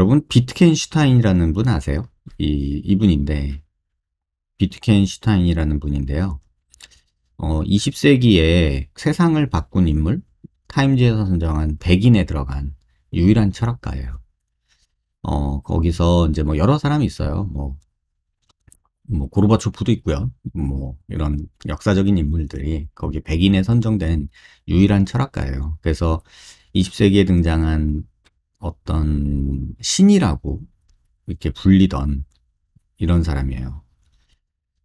여러분 비트켄슈타인이라는 분 아세요? 이, 이분인데 비트켄슈타인이라는 분인데요. 어, 20세기에 세상을 바꾼 인물, 타임즈에서 선정한 1 0 0인에 들어간 유일한 철학가예요. 어, 거기서 이제 뭐 여러 사람이 있어요. 뭐, 뭐 고르바초프도 있고요. 뭐 이런 역사적인 인물들이 거기 1 0 0인에 선정된 유일한 철학가예요. 그래서 20세기에 등장한 어떤 신이라고 이렇게 불리던 이런 사람이에요.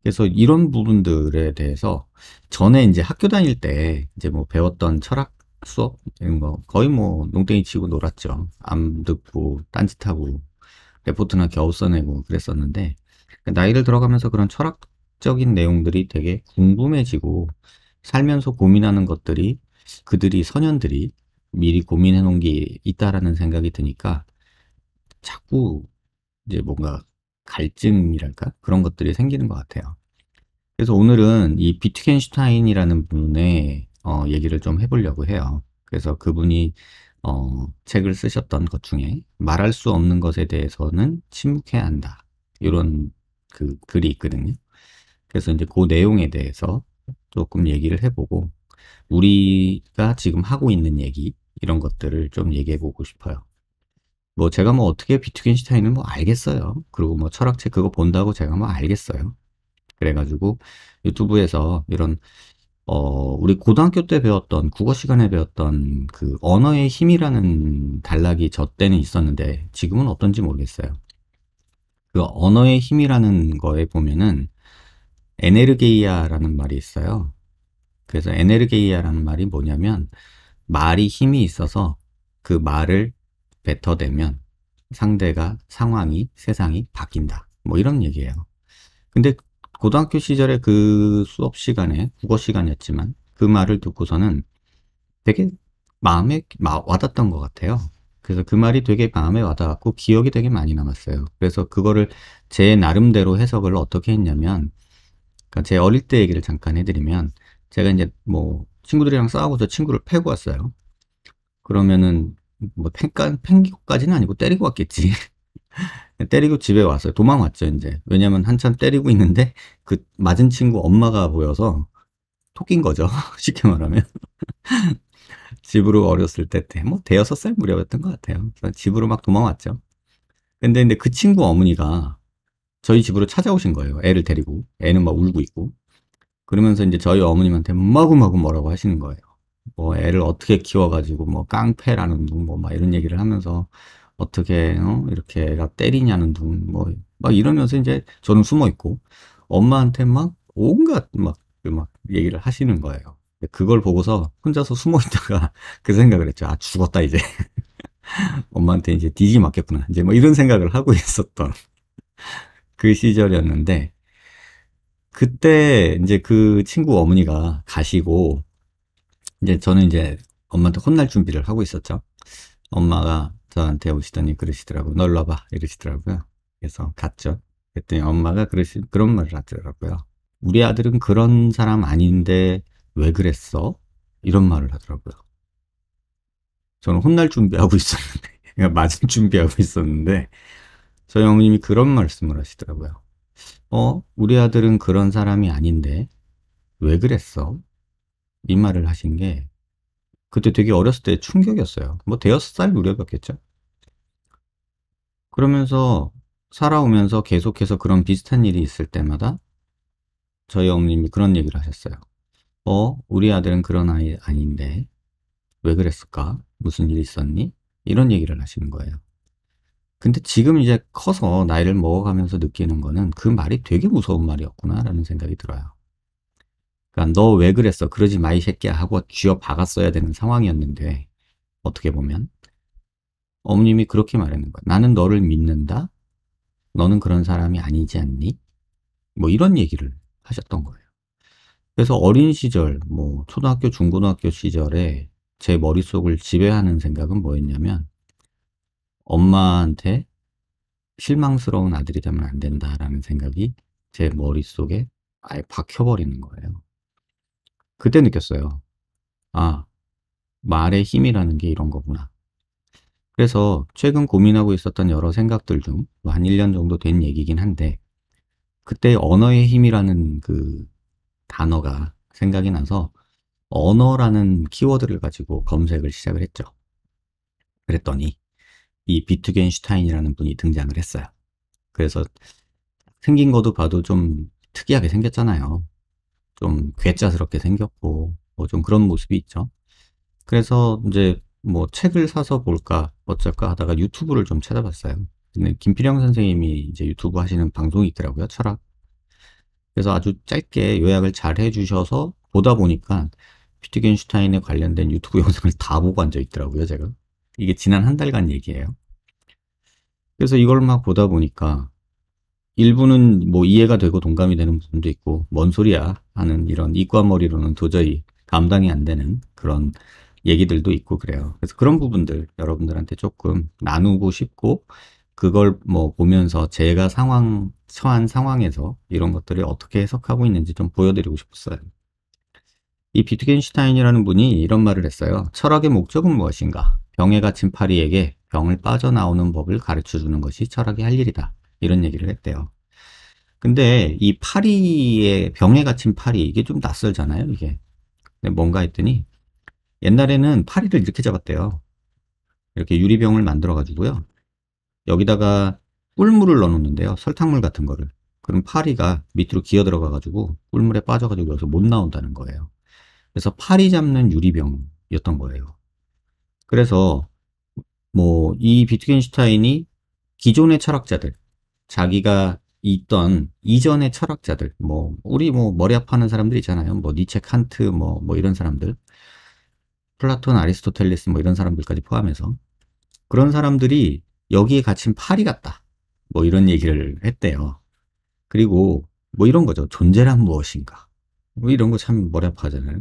그래서 이런 부분들에 대해서 전에 이제 학교 다닐 때 이제 뭐 배웠던 철학 수업 이런 거 거의 뭐 농땡이 치고 놀았죠. 암 듣고 딴짓하고 레포트나 겨우 써내고 그랬었는데 그러니까 나이를 들어가면서 그런 철학적인 내용들이 되게 궁금해지고 살면서 고민하는 것들이 그들이 선현들이 미리 고민해 놓은 게 있다라는 생각이 드니까 자꾸 이제 뭔가 갈증이랄까? 그런 것들이 생기는 것 같아요. 그래서 오늘은 이 비트겐슈타인이라는 분의 어, 얘기를 좀 해보려고 해요. 그래서 그분이 어, 책을 쓰셨던 것 중에 말할 수 없는 것에 대해서는 침묵해야 한다. 이런 그 글이 있거든요. 그래서 이제 그 내용에 대해서 조금 얘기를 해보고 우리가 지금 하고 있는 얘기 이런 것들을 좀 얘기해 보고 싶어요. 뭐 제가 뭐 어떻게 비트겐슈타인은 뭐 알겠어요. 그리고 뭐 철학책 그거 본다고 제가 뭐 알겠어요. 그래가지고 유튜브에서 이런 어 우리 고등학교 때 배웠던 국어 시간에 배웠던 그 언어의 힘이라는 단락이 저 때는 있었는데 지금은 어떤지 모르겠어요. 그 언어의 힘이라는 거에 보면은 에네르게이아라는 말이 있어요. 그래서 에네르게이아라는 말이 뭐냐면 말이 힘이 있어서 그 말을 뱉어대면 상대가 상황이 세상이 바뀐다. 뭐 이런 얘기예요. 근데 고등학교 시절에 그 수업 시간에 국어 시간이었지만 그 말을 듣고서는 되게 마음에 와닿던 것 같아요. 그래서 그 말이 되게 마음에 와닿았고 기억이 되게 많이 남았어요. 그래서 그거를 제 나름대로 해석을 어떻게 했냐면 그러니까 제 어릴 때 얘기를 잠깐 해드리면 제가 이제 뭐 친구들이랑 싸우고 서 친구를 패고 왔어요. 그러면은 뭐 팽깐 팽기고까지는 아니고 때리고 왔겠지. 때리고 집에 왔어요. 도망왔죠 이제. 왜냐면 한참 때리고 있는데 그 맞은 친구 엄마가 보여서 토낀 거죠. 쉽게 말하면. 집으로 어렸을 때, 뭐, 대여섯 살 무렵이었던 것 같아요. 집으로 막 도망왔죠. 근데, 근데 그 친구 어머니가 저희 집으로 찾아오신 거예요. 애를 데리고. 애는 막 울고 있고. 그러면서 이제 저희 어머님한테 마구마구 뭐라고 하시는 거예요. 뭐 애를 어떻게 키워가지고 뭐 깡패라는 둥뭐막 이런 얘기를 하면서 어떻게 어? 이렇게 애가 때리냐는 둥뭐막 이러면서 이제 저는 숨어 있고 엄마한테 막 온갖 막, 막 얘기를 하시는 거예요. 그걸 보고서 혼자서 숨어 있다가 그 생각을 했죠. 아 죽었다 이제 엄마한테 이제 디지 맞겠구나 이제 뭐 이런 생각을 하고 있었던 그 시절이었는데 그때 이제 그 친구 어머니가 가시고 이제 저는 이제 엄마한테 혼날 준비를 하고 있었죠. 엄마가 저한테 오시더니 그러시더라고. 놀러 봐. 이러시더라고요. 그래서 갔죠. 그랬더니 엄마가 그러시, 그런 말을 하더라고요. 우리 아들은 그런 사람 아닌데 왜 그랬어? 이런 말을 하더라고요. 저는 혼날 준비하고 있었는데, 맞을 준비하고 있었는데, 저희 어머님이 그런 말씀을 하시더라고요. 어, 우리 아들은 그런 사람이 아닌데 왜 그랬어? 이 말을 하신 게 그때 되게 어렸을 때 충격이었어요. 뭐 대여섯 살 무렵이었겠죠? 그러면서 살아오면서 계속해서 그런 비슷한 일이 있을 때마다 저희 어머님이 그런 얘기를 하셨어요. 어, 우리 아들은 그런 아이 아닌데 왜 그랬을까? 무슨 일이 있었니? 이런 얘기를 하시는 거예요. 근데 지금 이제 커서 나이를 먹어가면서 느끼는 거는 그 말이 되게 무서운 말이었구나라는 생각이 들어요. 그러니까 너 왜 그랬어? 그러지 마이 새끼야 하고 쥐어 박았어야 되는 상황이었는데 어떻게 보면 어머님이 그렇게 말하는 거야. 나는 너를 믿는다. 너는 그런 사람이 아니지 않니? 뭐 이런 얘기를 하셨던 거예요. 그래서 어린 시절, 뭐 초등학교, 중고등학교 시절에 제 머릿속을 지배하는 생각은 뭐였냐면 엄마한테 실망스러운 아들이 되면 안 된다라는 생각이 제 머릿속에 아예 박혀버리는 거예요. 그때 느꼈어요. 아, 말의 힘이라는 게 이런 거구나. 그래서 최근 고민하고 있었던 여러 생각들 중한 뭐 1년 정도 된 얘기긴 한데 그때 언어의 힘이라는 그 단어가 생각이 나서 언어라는 키워드를 가지고 검색을 시작을 했죠. 그랬더니 이 비트겐슈타인이라는 분이 등장을 했어요. 그래서 생긴 것도 봐도 좀 특이하게 생겼잖아요. 좀 괴짜스럽게 생겼고 뭐 좀 그런 모습이 있죠. 그래서 이제 뭐 책을 사서 볼까 어쩔까 하다가 유튜브를 좀 찾아봤어요. 근데 김필영 선생님이 이제 유튜브 하시는 방송이 있더라고요. 철학. 그래서 아주 짧게 요약을 잘 해주셔서 보다 보니까 피트겐슈타인에 관련된 유튜브 영상을 다 보고 앉아 있더라고요, 제가. 이게 지난 한 달간 얘기예요. 그래서 이걸 막 보다 보니까 일부는 뭐 이해가 되고 동감이 되는 부분도 있고 뭔 소리야 하는 이런 이과머리로는 도저히 감당이 안 되는 그런 얘기들도 있고 그래요. 그래서 그런 부분들 여러분들한테 조금 나누고 싶고 그걸 뭐 보면서 제가 상황 처한 상황에서 이런 것들을 어떻게 해석하고 있는지 좀 보여드리고 싶었어요. 이 비트겐슈타인이라는 분이 이런 말을 했어요. 철학의 목적은 무엇인가? 병에 갇힌 파리에게 병을 빠져나오는 법을 가르쳐주는 것이 철학이 할 일이다. 이런 얘기를 했대요. 근데 이파리에 병에 갇힌 파리 이게 좀 낯설잖아요. 이게 뭔가 했더니 옛날에는 파리를 이렇게 잡았대요. 이렇게 유리병을 만들어 가지고요. 여기다가 꿀물을 넣어 놓는데요. 설탕물 같은 거를. 그럼 파리가 밑으로 기어 들어가 가지고 꿀물에 빠져 가지고 여기서 못 나온다는 거예요. 그래서 파리 잡는 유리병이었던 거예요. 그래서 뭐 이 비트겐슈타인이 기존의 철학자들, 자기가 있던 이전의 철학자들, 뭐 우리 뭐 머리 아파하는 사람들 있잖아요. 뭐 니체, 칸트, 뭐뭐 뭐 이런 사람들, 플라톤, 아리스토텔레스 뭐 이런 사람들까지 포함해서 그런 사람들이 여기에 갇힌 파리 같다. 뭐 이런 얘기를 했대요. 그리고 뭐 이런 거죠. 존재란 무엇인가. 뭐 이런 거 참 머리 아파하잖아요.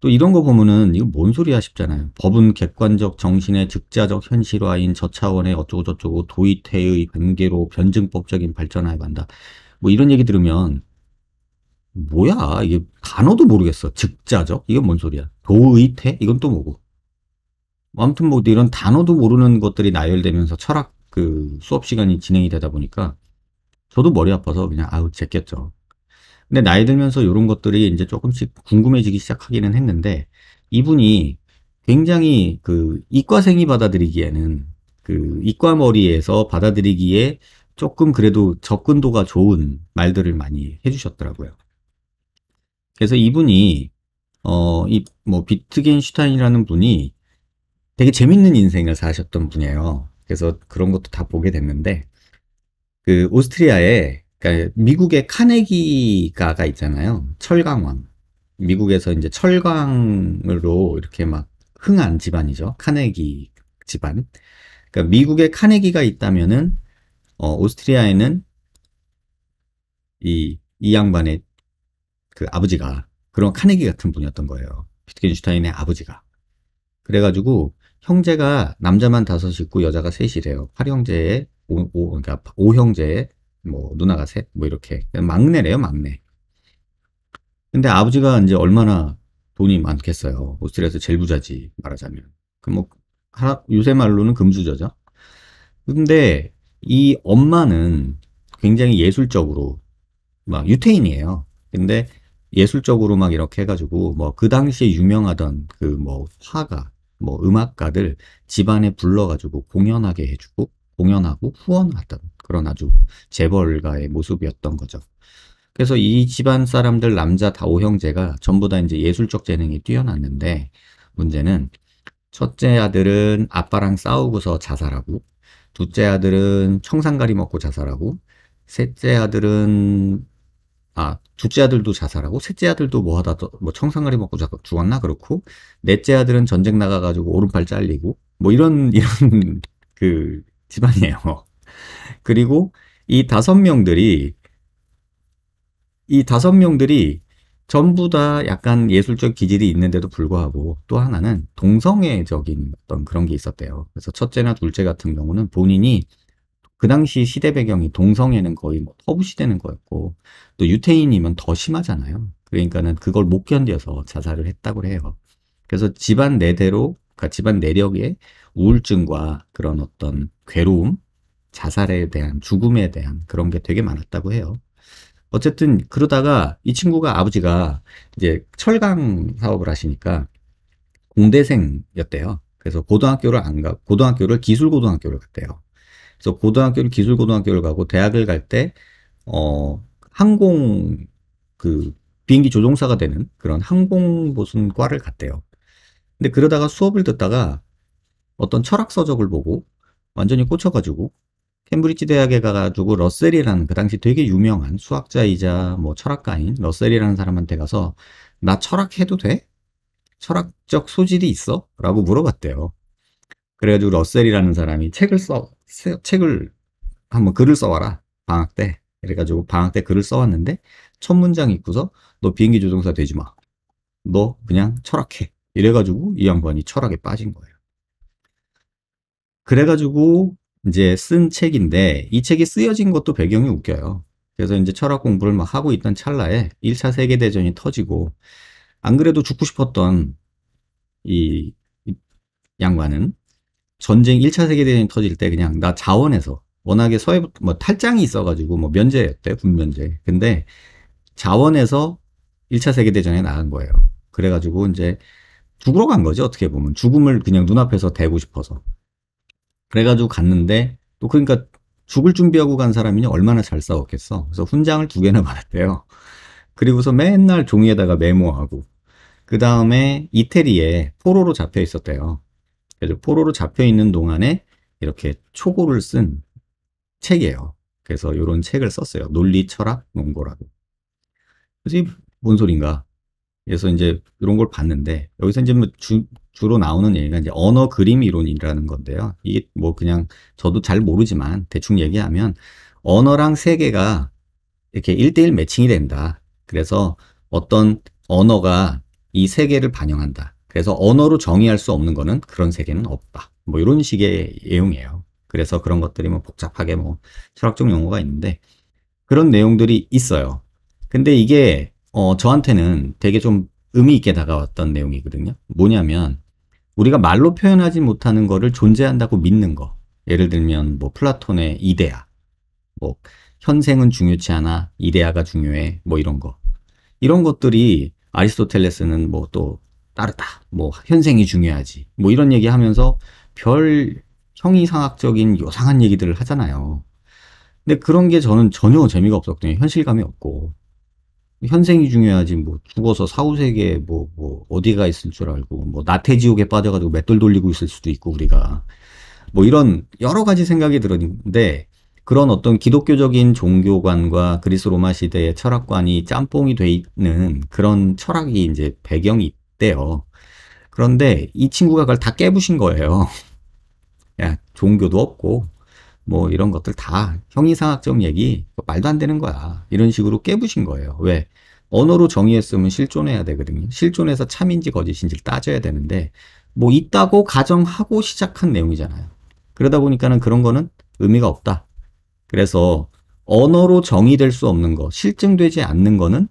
또 이런 거 보면은 이거 뭔 소리야 싶잖아요. 법은 객관적 정신의 즉자적 현실화인 저 차원의 어쩌고저쩌고 도의태의 관계로 변증법적인 발전하여 간다. 뭐 이런 얘기 들으면 뭐야 이게 단어도 모르겠어. 즉자적 이건 뭔 소리야. 도의태 이건 또 뭐고. 뭐 아무튼 뭐 이런 단어도 모르는 것들이 나열되면서 철학 그 수업 시간이 진행이 되다 보니까 저도 머리 아파서 그냥 아우 제꼈죠. 근데 나이 들면서 이런 것들이 이제 조금씩 궁금해지기 시작하기는 했는데 이분이 굉장히 그 이과생이 받아들이기에는 그 이과 머리에서 받아들이기에 조금 그래도 접근도가 좋은 말들을 많이 해주셨더라고요. 그래서 이분이 어 이 뭐 비트겐슈타인이라는 분이 되게 재밌는 인생을 사셨던 분이에요. 그래서 그런 것도 다 보게 됐는데 그 오스트리아에 그러니까 미국의 카네기가가 있잖아요. 철강왕. 미국에서 이제 철강으로 이렇게 막 흥한 집안이죠. 카네기 집안. 그러니까 미국의 카네기가 있다면은 어, 오스트리아에는 이, 이 양반의 그 아버지가 그런 카네기 같은 분이었던 거예요. 비트겐슈타인의 아버지가. 그래가지고 형제가 남자만 다섯 있고 여자가 셋이래요. 8형제의 5, 5, 그러니까 5형제의 뭐 누나가 셋, 뭐 이렇게 막내래요, 막내. 근데 아버지가 이제 얼마나 돈이 많겠어요. 오스트리아에서 제일 부자지 말하자면. 그뭐 요새 말로는 금수저죠. 근데 이 엄마는 굉장히 예술적으로 막 유태인이에요. 근데 예술적으로 막 이렇게 해가지고 뭐 그 당시에 유명하던 그 뭐 화가 뭐 음악가들 집안에 불러가지고 공연하게 해주고 공연하고 후원하던 그런 아주 재벌가의 모습이었던 거죠. 그래서 이 집안 사람들 남자 다 오형제가 전부 다 이제 예술적 재능이 뛰어났는데 문제는 첫째 아들은 아빠랑 싸우고서 자살하고 둘째 아들은 청산가리 먹고 자살하고 셋째 아들은 아 둘째 아들도 자살하고 셋째 아들도 뭐 하다 뭐 청산가리 먹고 자, 죽었나 그렇고 넷째 아들은 전쟁 나가가지고 오른팔 잘리고 뭐 이런 이런 그 집안이에요. 그리고 이 다섯 명들이 이 다섯 명들이 전부 다 약간 예술적 기질이 있는데도 불구하고 또 하나는 동성애적인 어떤 그런 게 있었대요. 그래서 첫째나 둘째 같은 경우는 본인이 그 당시 시대 배경이 동성애는 거의 뭐 터부시되는 거였고 또 유태인이면 더 심하잖아요. 그러니까는 그걸 못 견뎌서 자살을 했다고 해요. 그래서 집안 내대로 그러니까 집안 내력의 우울증과 그런 어떤 괴로움 자살에 대한 죽음에 대한 그런 게 되게 많았다고 해요. 어쨌든 그러다가 이 친구가 아버지가 이제 철강 사업을 하시니까 공대생이었대요. 그래서 고등학교를 안 가, 고등학교를 기술고등학교를 갔대요. 그래서 고등학교를 기술고등학교를 가고 대학을 갈 때, 어, 항공, 그, 비행기 조종사가 되는 그런 항공보순과를 갔대요. 근데 그러다가 수업을 듣다가 어떤 철학서적을 보고 완전히 꽂혀가지고 캠브리지 대학에 가가지고 러셀이라는 그 당시 되게 유명한 수학자이자 뭐 철학가인 러셀이라는 사람한테 가서 나 철학해도 돼? 철학적 소질이 있어? 라고 물어봤대요. 그래가지고 러셀이라는 사람이 책을 써, 책을 한번 글을 써와라. 방학 때. 그래가지고 방학 때 글을 써왔는데 첫 문장 읽고서 너 비행기 조종사 되지 마. 너 그냥 철학해. 이래가지고 이 양반이 철학에 빠진 거예요. 그래가지고 이제 쓴 책인데 이 책이 쓰여진 것도 배경이 웃겨요. 그래서 이제 철학 공부를 막 하고 있던 찰나에 1차 세계대전이 터지고 안 그래도 죽고 싶었던 이 양반은 전쟁 1차 세계대전이 터질 때 그냥 나 자원해서 워낙에 서해 뭐 탈장이 있어가지고 뭐 면제였대 군면제 근데 자원해서 1차 세계대전에 나간 거예요 그래가지고 이제 죽으러 간 거죠 어떻게 보면 죽음을 그냥 눈앞에서 대고 싶어서 그래가지고 갔는데 또 그러니까 죽을 준비하고 간사람이 얼마나 잘 싸웠겠어. 그래서 훈장을 두 개나 받았대요. 그리고서 맨날 종이에다가 메모하고 그 다음에 이태리에 포로로 잡혀 있었대요. 그래서 포로로 잡혀 있는 동안에 이렇게 초고를 쓴 책이에요. 그래서 이런 책을 썼어요. 논리 철학 논고라고. 그래뭔 소린가? 그래서 이제 이런 걸 봤는데 여기서 이제 뭐 주, 주로 나오는 얘기가 이제 언어 그림 이론이라는 건데요. 이게 뭐 그냥 저도 잘 모르지만 대충 얘기하면 언어랑 세계가 이렇게 일대일 매칭이 된다. 그래서 어떤 언어가 이 세계를 반영한다. 그래서 언어로 정의할 수 없는 거는 그런 세계는 없다. 뭐 이런 식의 내용이에요. 그래서 그런 것들이 뭐 복잡하게 뭐 철학적 용어가 있는데 그런 내용들이 있어요. 근데 이게 어, 저한테는 되게 좀 의미 있게 다가왔던 내용이거든요. 뭐냐면 우리가 말로 표현하지 못하는 거를 존재한다고 믿는 거. 예를 들면 뭐 플라톤의 이데아. 뭐 현생은 중요치 않아. 이데아가 중요해. 뭐 이런 거. 이런 것들이 아리스토텔레스는 뭐또 따르다. 뭐 현생이 중요하지. 뭐 이런 얘기 하면서 별 형이상학적인 요상한 얘기들을 하잖아요. 근데 그런 게 저는 전혀 재미가 없었거든요. 현실감이 없고. 현생이 중요하지 뭐 죽어서 사후세계에 뭐, 뭐 어디가 있을 줄 알고 뭐 나태지옥에 빠져가지고 맷돌 돌리고 있을 수도 있고 우리가 뭐 이런 여러 가지 생각이 들었는데 그런 어떤 기독교적인 종교관과 그리스 로마 시대의 철학관이 짬뽕이 돼 있는 그런 철학이 이제 배경이 있대요. 그런데 이 친구가 그걸 다 깨부신 거예요. 야, 종교도 없고 뭐 이런 것들 다 형이상학적 얘기 말도 안 되는 거야. 이런 식으로 깨부신 거예요. 왜? 언어로 정의했으면 실존해야 되거든요. 실존해서 참인지 거짓인지 따져야 되는데 뭐 있다고 가정하고 시작한 내용이잖아요. 그러다 보니까는 그런 거는 의미가 없다. 그래서 언어로 정의될 수 없는 거, 실증되지 않는 거는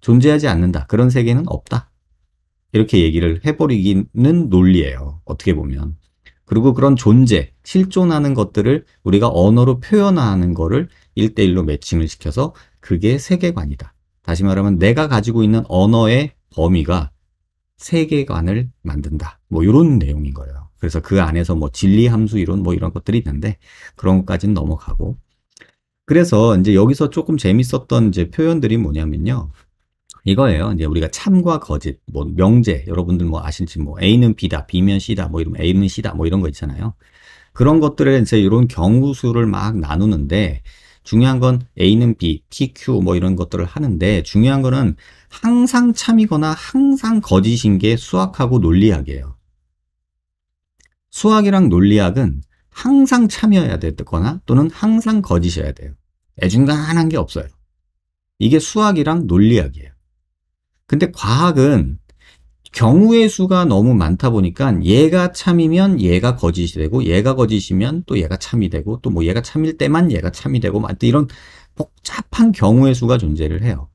존재하지 않는다. 그런 세계는 없다. 이렇게 얘기를 해버리기는 논리예요. 어떻게 보면. 그리고 그런 존재, 실존하는 것들을 우리가 언어로 표현하는 거를 일대일로 매칭을 시켜서 그게 세계관이다. 다시 말하면 내가 가지고 있는 언어의 범위가 세계관을 만든다. 뭐 이런 내용인 거예요. 그래서 그 안에서 뭐 진리 함수 이론 뭐 이런 것들이 있는데 그런 것까지는 넘어가고 그래서 이제 여기서 조금 재밌었던 이제 표현들이 뭐냐면요. 이거예요. 이제 우리가 참과 거짓, 뭐 명제 여러분들 뭐 아실지 뭐 A는 B다, B면 C다, 뭐 이런 A는 C다, 뭐 이런 거 있잖아요. 그런 것들에 이제 이런 경우 수를 막 나누는데 중요한 건 A는 B, T, Q 뭐 이런 것들을 하는데 중요한 거는 항상 참이거나 항상 거짓인 게 수학하고 논리학이에요. 수학이랑 논리학은 항상 참여해야 되거나 또는 항상 거짓이어야 돼요. 애중간한 게 없어요. 이게 수학이랑 논리학이에요. 근데 과학은 경우의 수가 너무 많다 보니까 얘가 참이면 얘가 거짓이 되고 얘가 거짓이면 또 얘가 참이 되고 또 뭐 얘가 참일 때만 얘가 참이 되고 이런 복잡한 경우의 수가 존재를 해요.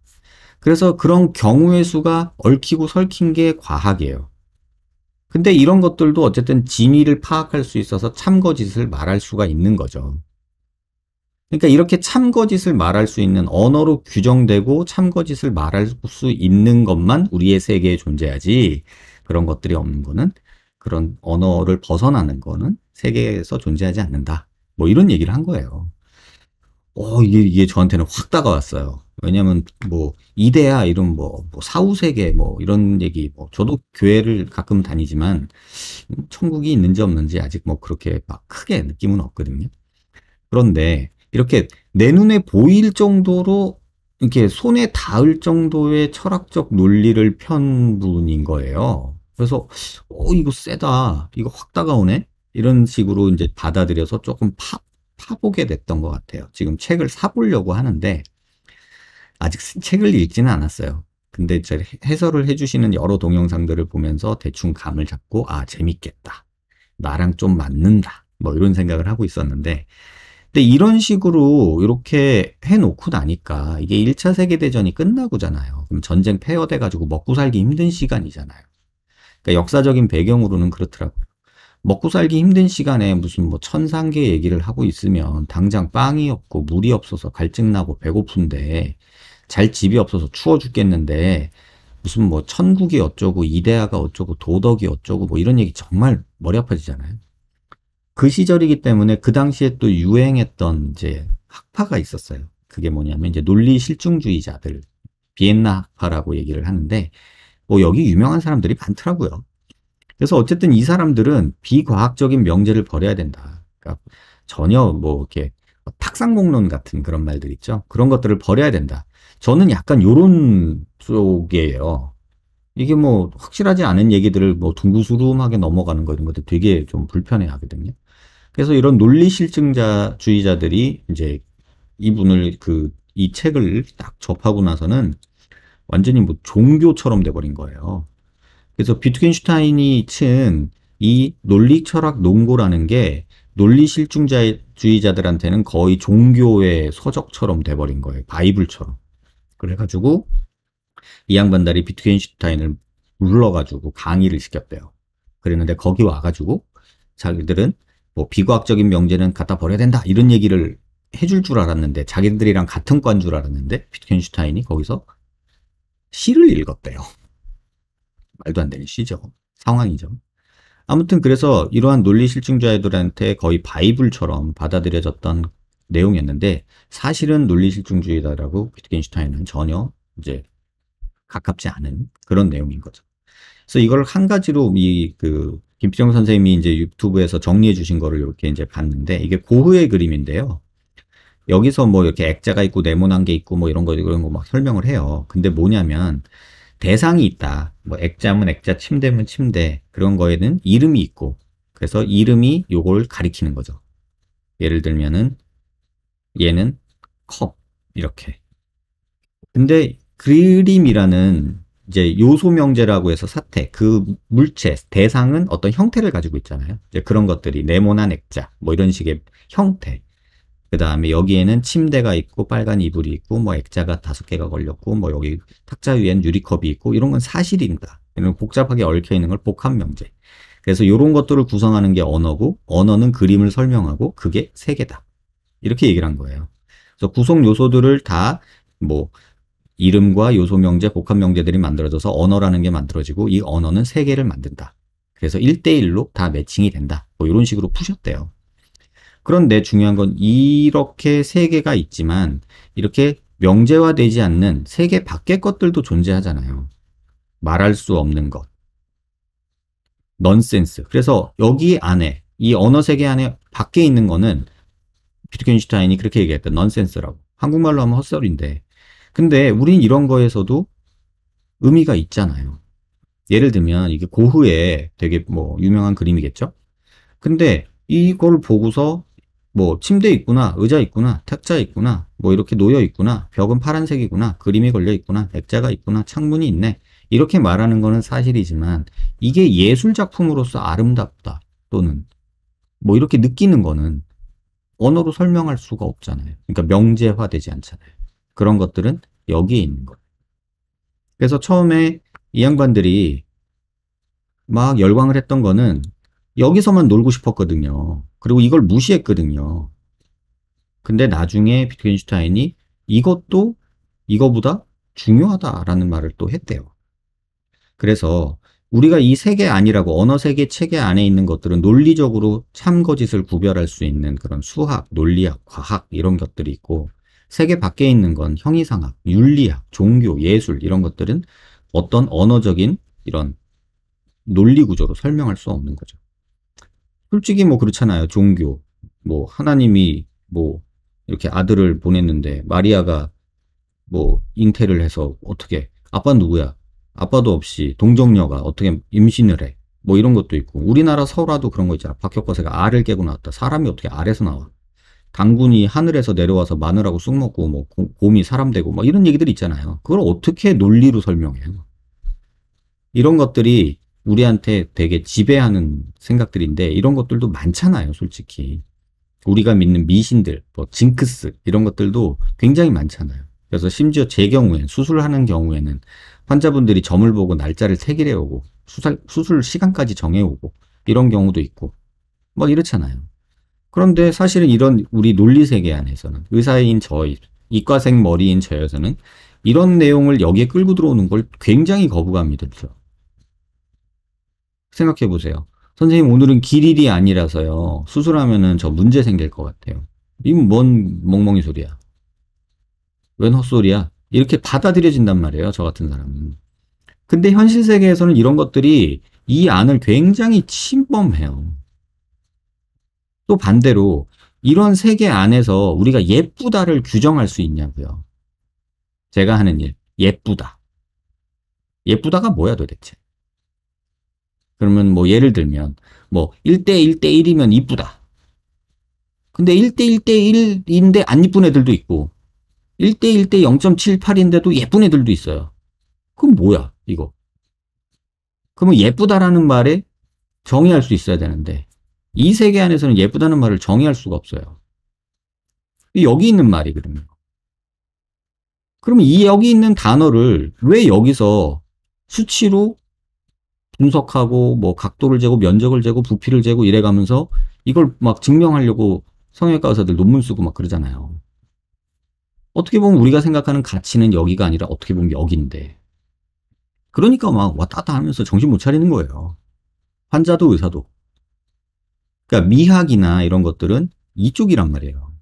그래서 그런 경우의 수가 얽히고 설킨 게 과학이에요. 근데 이런 것들도 어쨌든 진위를 파악할 수 있어서 참거짓을 말할 수가 있는 거죠. 그러니까 이렇게 참거짓을 말할 수 있는 언어로 규정되고 참거짓을 말할 수 있는 것만 우리의 세계에 존재하지 그런 것들이 없는 거는 그런 언어를 벗어나는 거는 세계에서 존재하지 않는다. 뭐 이런 얘기를 한 거예요. 어, 이게, 이게 저한테는 확 다가왔어요. 왜냐면 뭐이대야 이런 뭐, 뭐 사후세계 뭐 이런 얘기 뭐 저도 교회를 가끔 다니지만 천국이 있는지 없는지 아직 뭐 그렇게 막 크게 느낌은 없거든요. 그런데 이렇게 내 눈에 보일 정도로 이렇게 손에 닿을 정도의 철학적 논리를 편 분인 거예요. 그래서 어 이거 세다. 이거 확 다가오네. 이런 식으로 이제 받아들여서 조금 파 파보게 됐던 것 같아요. 지금 책을 사보려고 하는데 아직 책을 읽지는 않았어요. 근데 제 해설을 해주시는 여러 동영상들을 보면서 대충 감을 잡고 아 재밌겠다. 나랑 좀 맞는다. 뭐 이런 생각을 하고 있었는데 근데 이런 식으로 이렇게 해놓고 나니까 이게 1차 세계대전이 끝나고잖아요. 그럼 전쟁 폐허돼가지고 먹고 살기 힘든 시간이잖아요. 그러니까 역사적인 배경으로는 그렇더라고요. 먹고 살기 힘든 시간에 무슨 뭐 천상계 얘기를 하고 있으면 당장 빵이 없고 물이 없어서 갈증나고 배고픈데 잘 집이 없어서 추워 죽겠는데 무슨 뭐 천국이 어쩌고 이데아가 어쩌고 도덕이 어쩌고 뭐 이런 얘기 정말 머리 아파지잖아요. 그 시절이기 때문에 그 당시에 또 유행했던 이제 학파가 있었어요. 그게 뭐냐면 이제 논리 실증주의자들 비엔나 학파라고 얘기를 하는데 뭐 여기 유명한 사람들이 많더라고요. 그래서 어쨌든 이 사람들은 비과학적인 명제를 버려야 된다. 그러니까 전혀 뭐 이렇게 탁상공론 같은 그런 말들 있죠. 그런 것들을 버려야 된다. 저는 약간 요런 쪽이에요. 이게 뭐 확실하지 않은 얘기들을 뭐 둥그스름하게 넘어가는 거 이런 것들 되게 좀 불편해 하거든요. 그래서 이런 논리 실증자주의자들이 이제 이분을 그 이 책을 딱 접하고 나서는 완전히 뭐 종교처럼 돼버린 거예요. 그래서 비트겐슈타인이 친 이 논리 철학 농구라는게 논리 실증자주의자들한테는 거의 종교의 서적처럼 돼버린 거예요. 바이블처럼. 그래가지고 이 양반들이 비트겐슈타인을 물러가지고 강의를 시켰대요. 그랬는데 거기 와가지고 자기들은 뭐 비과학적인 명제는 갖다 버려야 된다 이런 얘기를 해줄 줄 알았는데 자기들이랑 같은 과인 줄 알았는데 피트켄슈타인이 거기서 시를 읽었대요. 말도 안 되는 시죠. 상황이죠. 아무튼 그래서 이러한 논리 실증자의들한테 거의 바이블처럼 받아들여졌던 내용이었는데 사실은 논리 실증주의다라고 피트켄슈타인은 전혀 이제 가깝지 않은 그런 내용인 거죠. 그래서 이걸 한 가지로 이그 김필정 선생님이 이제 유튜브에서 정리해 주신 거를 이렇게 이제 봤는데 이게 고흐의 그림인데요. 여기서 뭐 이렇게 액자가 있고 네모난 게 있고 뭐 이런 거 이런 거 막 설명을 해요. 근데 뭐냐면 대상이 있다. 뭐 액자면 액자, 침대면 침대 그런 거에는 이름이 있고 그래서 이름이 요걸 가리키는 거죠. 예를 들면은 얘는 컵 이렇게. 근데 그림이라는 이제 요소명제라고 해서 사태, 그 물체, 대상은 어떤 형태를 가지고 있잖아요. 이제 그런 것들이 네모난 액자, 뭐 이런 식의 형태. 그 다음에 여기에는 침대가 있고 빨간 이불이 있고 뭐 액자가 다섯 개가 걸렸고 뭐 여기 탁자 위엔 유리컵이 있고 이런 건 사실입니다. 이런 복잡하게 얽혀 있는 걸 복합명제. 그래서 이런 것들을 구성하는 게 언어고 언어는 그림을 설명하고 그게 세계다. 이렇게 얘기를 한 거예요. 그래서 구성 요소들을 다뭐 이름과 요소명제, 복합명제들이 만들어져서 언어라는 게 만들어지고 이 언어는 세계를 만든다. 그래서 1대1로 다 매칭이 된다. 뭐 이런 식으로 푸셨대요. 그런데 중요한 건 이렇게 세계가 있지만 이렇게 명제화되지 않는 세계 밖의 것들도 존재하잖아요. 말할 수 없는 것. 넌센스. 그래서 여기 안에 이 언어 세계 안에 밖에 있는 거는 비트켄슈타인이 그렇게 얘기했던 넌센스라고. 한국말로 하면 헛소리인데 근데 우린 이런 거에서도 의미가 있잖아요. 예를 들면 이게 고흐의 되게 뭐 유명한 그림이겠죠? 근데 이걸 보고서 뭐 침대 있구나, 의자 있구나, 탁자 있구나, 뭐 이렇게 놓여 있구나, 벽은 파란색이구나, 그림이 걸려 있구나, 액자가 있구나, 창문이 있네. 이렇게 말하는 거는 사실이지만 이게 예술 작품으로서 아름답다 또는 뭐 이렇게 느끼는 거는 언어로 설명할 수가 없잖아요. 그러니까 명제화되지 않잖아요. 그런 것들은 여기에 있는 거예요. 그래서 처음에 이 양반들이 막 열광을 했던 거는 여기서만 놀고 싶었거든요. 그리고 이걸 무시했거든요. 근데 나중에 비트겐슈타인이 이것도 이거보다 중요하다라는 말을 또 했대요. 그래서 우리가 이 세계 아니라고 언어 세계 체계 안에 있는 것들은 논리적으로 참거짓을 구별할 수 있는 그런 수학, 논리학, 과학 이런 것들이 있고 세계 밖에 있는 건 형이상학, 윤리학, 종교, 예술 이런 것들은 어떤 언어적인 이런 논리 구조로 설명할 수 없는 거죠. 솔직히 뭐 그렇잖아요. 종교, 뭐 하나님이 뭐 이렇게 아들을 보냈는데 마리아가 뭐 잉태를 해서 어떻게 아빠 누구야? 아빠도 없이 동정녀가 어떻게 임신을 해? 뭐 이런 것도 있고 우리나라 설화도 그런 거 있잖아. 박혁거세가 알을 깨고 나왔다. 사람이 어떻게 알에서 나와? 당군이 하늘에서 내려와서 마늘하고 쑥 먹고 뭐 곰이 사람 되고 막 이런 얘기들 있잖아요. 그걸 어떻게 논리로 설명해요? 이런 것들이 우리한테 되게 지배하는 생각들인데 이런 것들도 많잖아요, 솔직히. 우리가 믿는 미신들, 뭐 징크스 이런 것들도 굉장히 많잖아요. 그래서 심지어 제 경우엔 수술하는 경우에는 환자분들이 점을 보고 날짜를 태길해 오고 수술 시간까지 정해 오고 이런 경우도 있고 막 이렇잖아요. 그런데 사실은 이런 우리 논리 세계 안에서는 의사인 저 이과생 머리인 저에서는 이런 내용을 여기에 끌고 들어오는 걸 굉장히 거부감이 들죠. 생각해 보세요. 선생님 오늘은 길일이 아니라서요. 수술하면은 저 문제 생길 것 같아요. 이건 뭔 멍멍이 소리야. 웬 헛소리야. 이렇게 받아들여진단 말이에요. 저 같은 사람은. 근데 현실 세계에서는 이런 것들이 이 안을 굉장히 침범해요. 또 반대로 이런 세계 안에서 우리가 예쁘다를 규정할 수 있냐고요. 제가 하는 일, 예쁘다. 예쁘다가 뭐야 도대체? 그러면 뭐 예를 들면 뭐 1대 1대 1이면 이쁘다. 근데 1대 1대 1인데 안 이쁜 애들도 있고 1대 1대 0.78인데도 예쁜 애들도 있어요. 그럼 뭐야 이거? 그러면 예쁘다라는 말에 정의할 수 있어야 되는데 이 세계 안에서는 예쁘다는 말을 정의할 수가 없어요. 여기 있는 말이 그러면. 그럼 이 여기 있는 단어를 왜 여기서 수치로 분석하고 뭐 각도를 재고 면적을 재고 부피를 재고 이래 가면서 이걸 막 증명하려고 성형외과 의사들 논문 쓰고 막 그러잖아요. 어떻게 보면 우리가 생각하는 가치는 여기가 아니라 어떻게 보면 여기인데. 그러니까 막 왔다 갔다 하면서 정신 못 차리는 거예요. 환자도 의사도. 그러니까 미학이나 이런 것들은 이쪽이란 말이에요.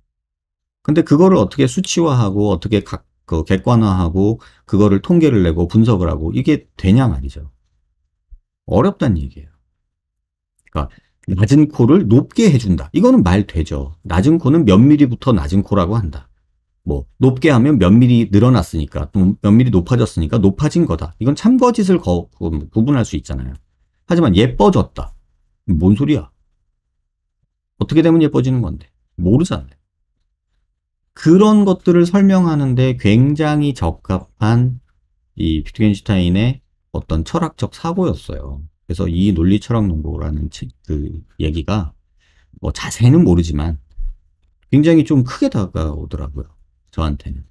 근데 그거를 어떻게 수치화하고 어떻게 각, 그 객관화하고 그거를 통계를 내고 분석을 하고 이게 되냐 말이죠. 어렵다는 얘기예요. 그러니까 낮은 코를 높게 해준다. 이거는 말 되죠. 낮은 코는 몇 미리부터 낮은 코라고 한다. 뭐 높게 하면 몇 미리 늘어났으니까 몇 미리 높아졌으니까 높아진 거다. 이건 참거짓을 거, 구분할 수 있잖아요. 하지만 예뻐졌다. 뭔 소리야? 어떻게 되면 예뻐지는 건데 모르잖아요. 그런 것들을 설명하는데 굉장히 적합한 이 비트겐슈타인의 어떤 철학적 사고였어요. 그래서 이 논리 철학 농구라는 그 얘기가 뭐 자세히는 모르지만 굉장히 좀 크게 다가오더라고요. 저한테는.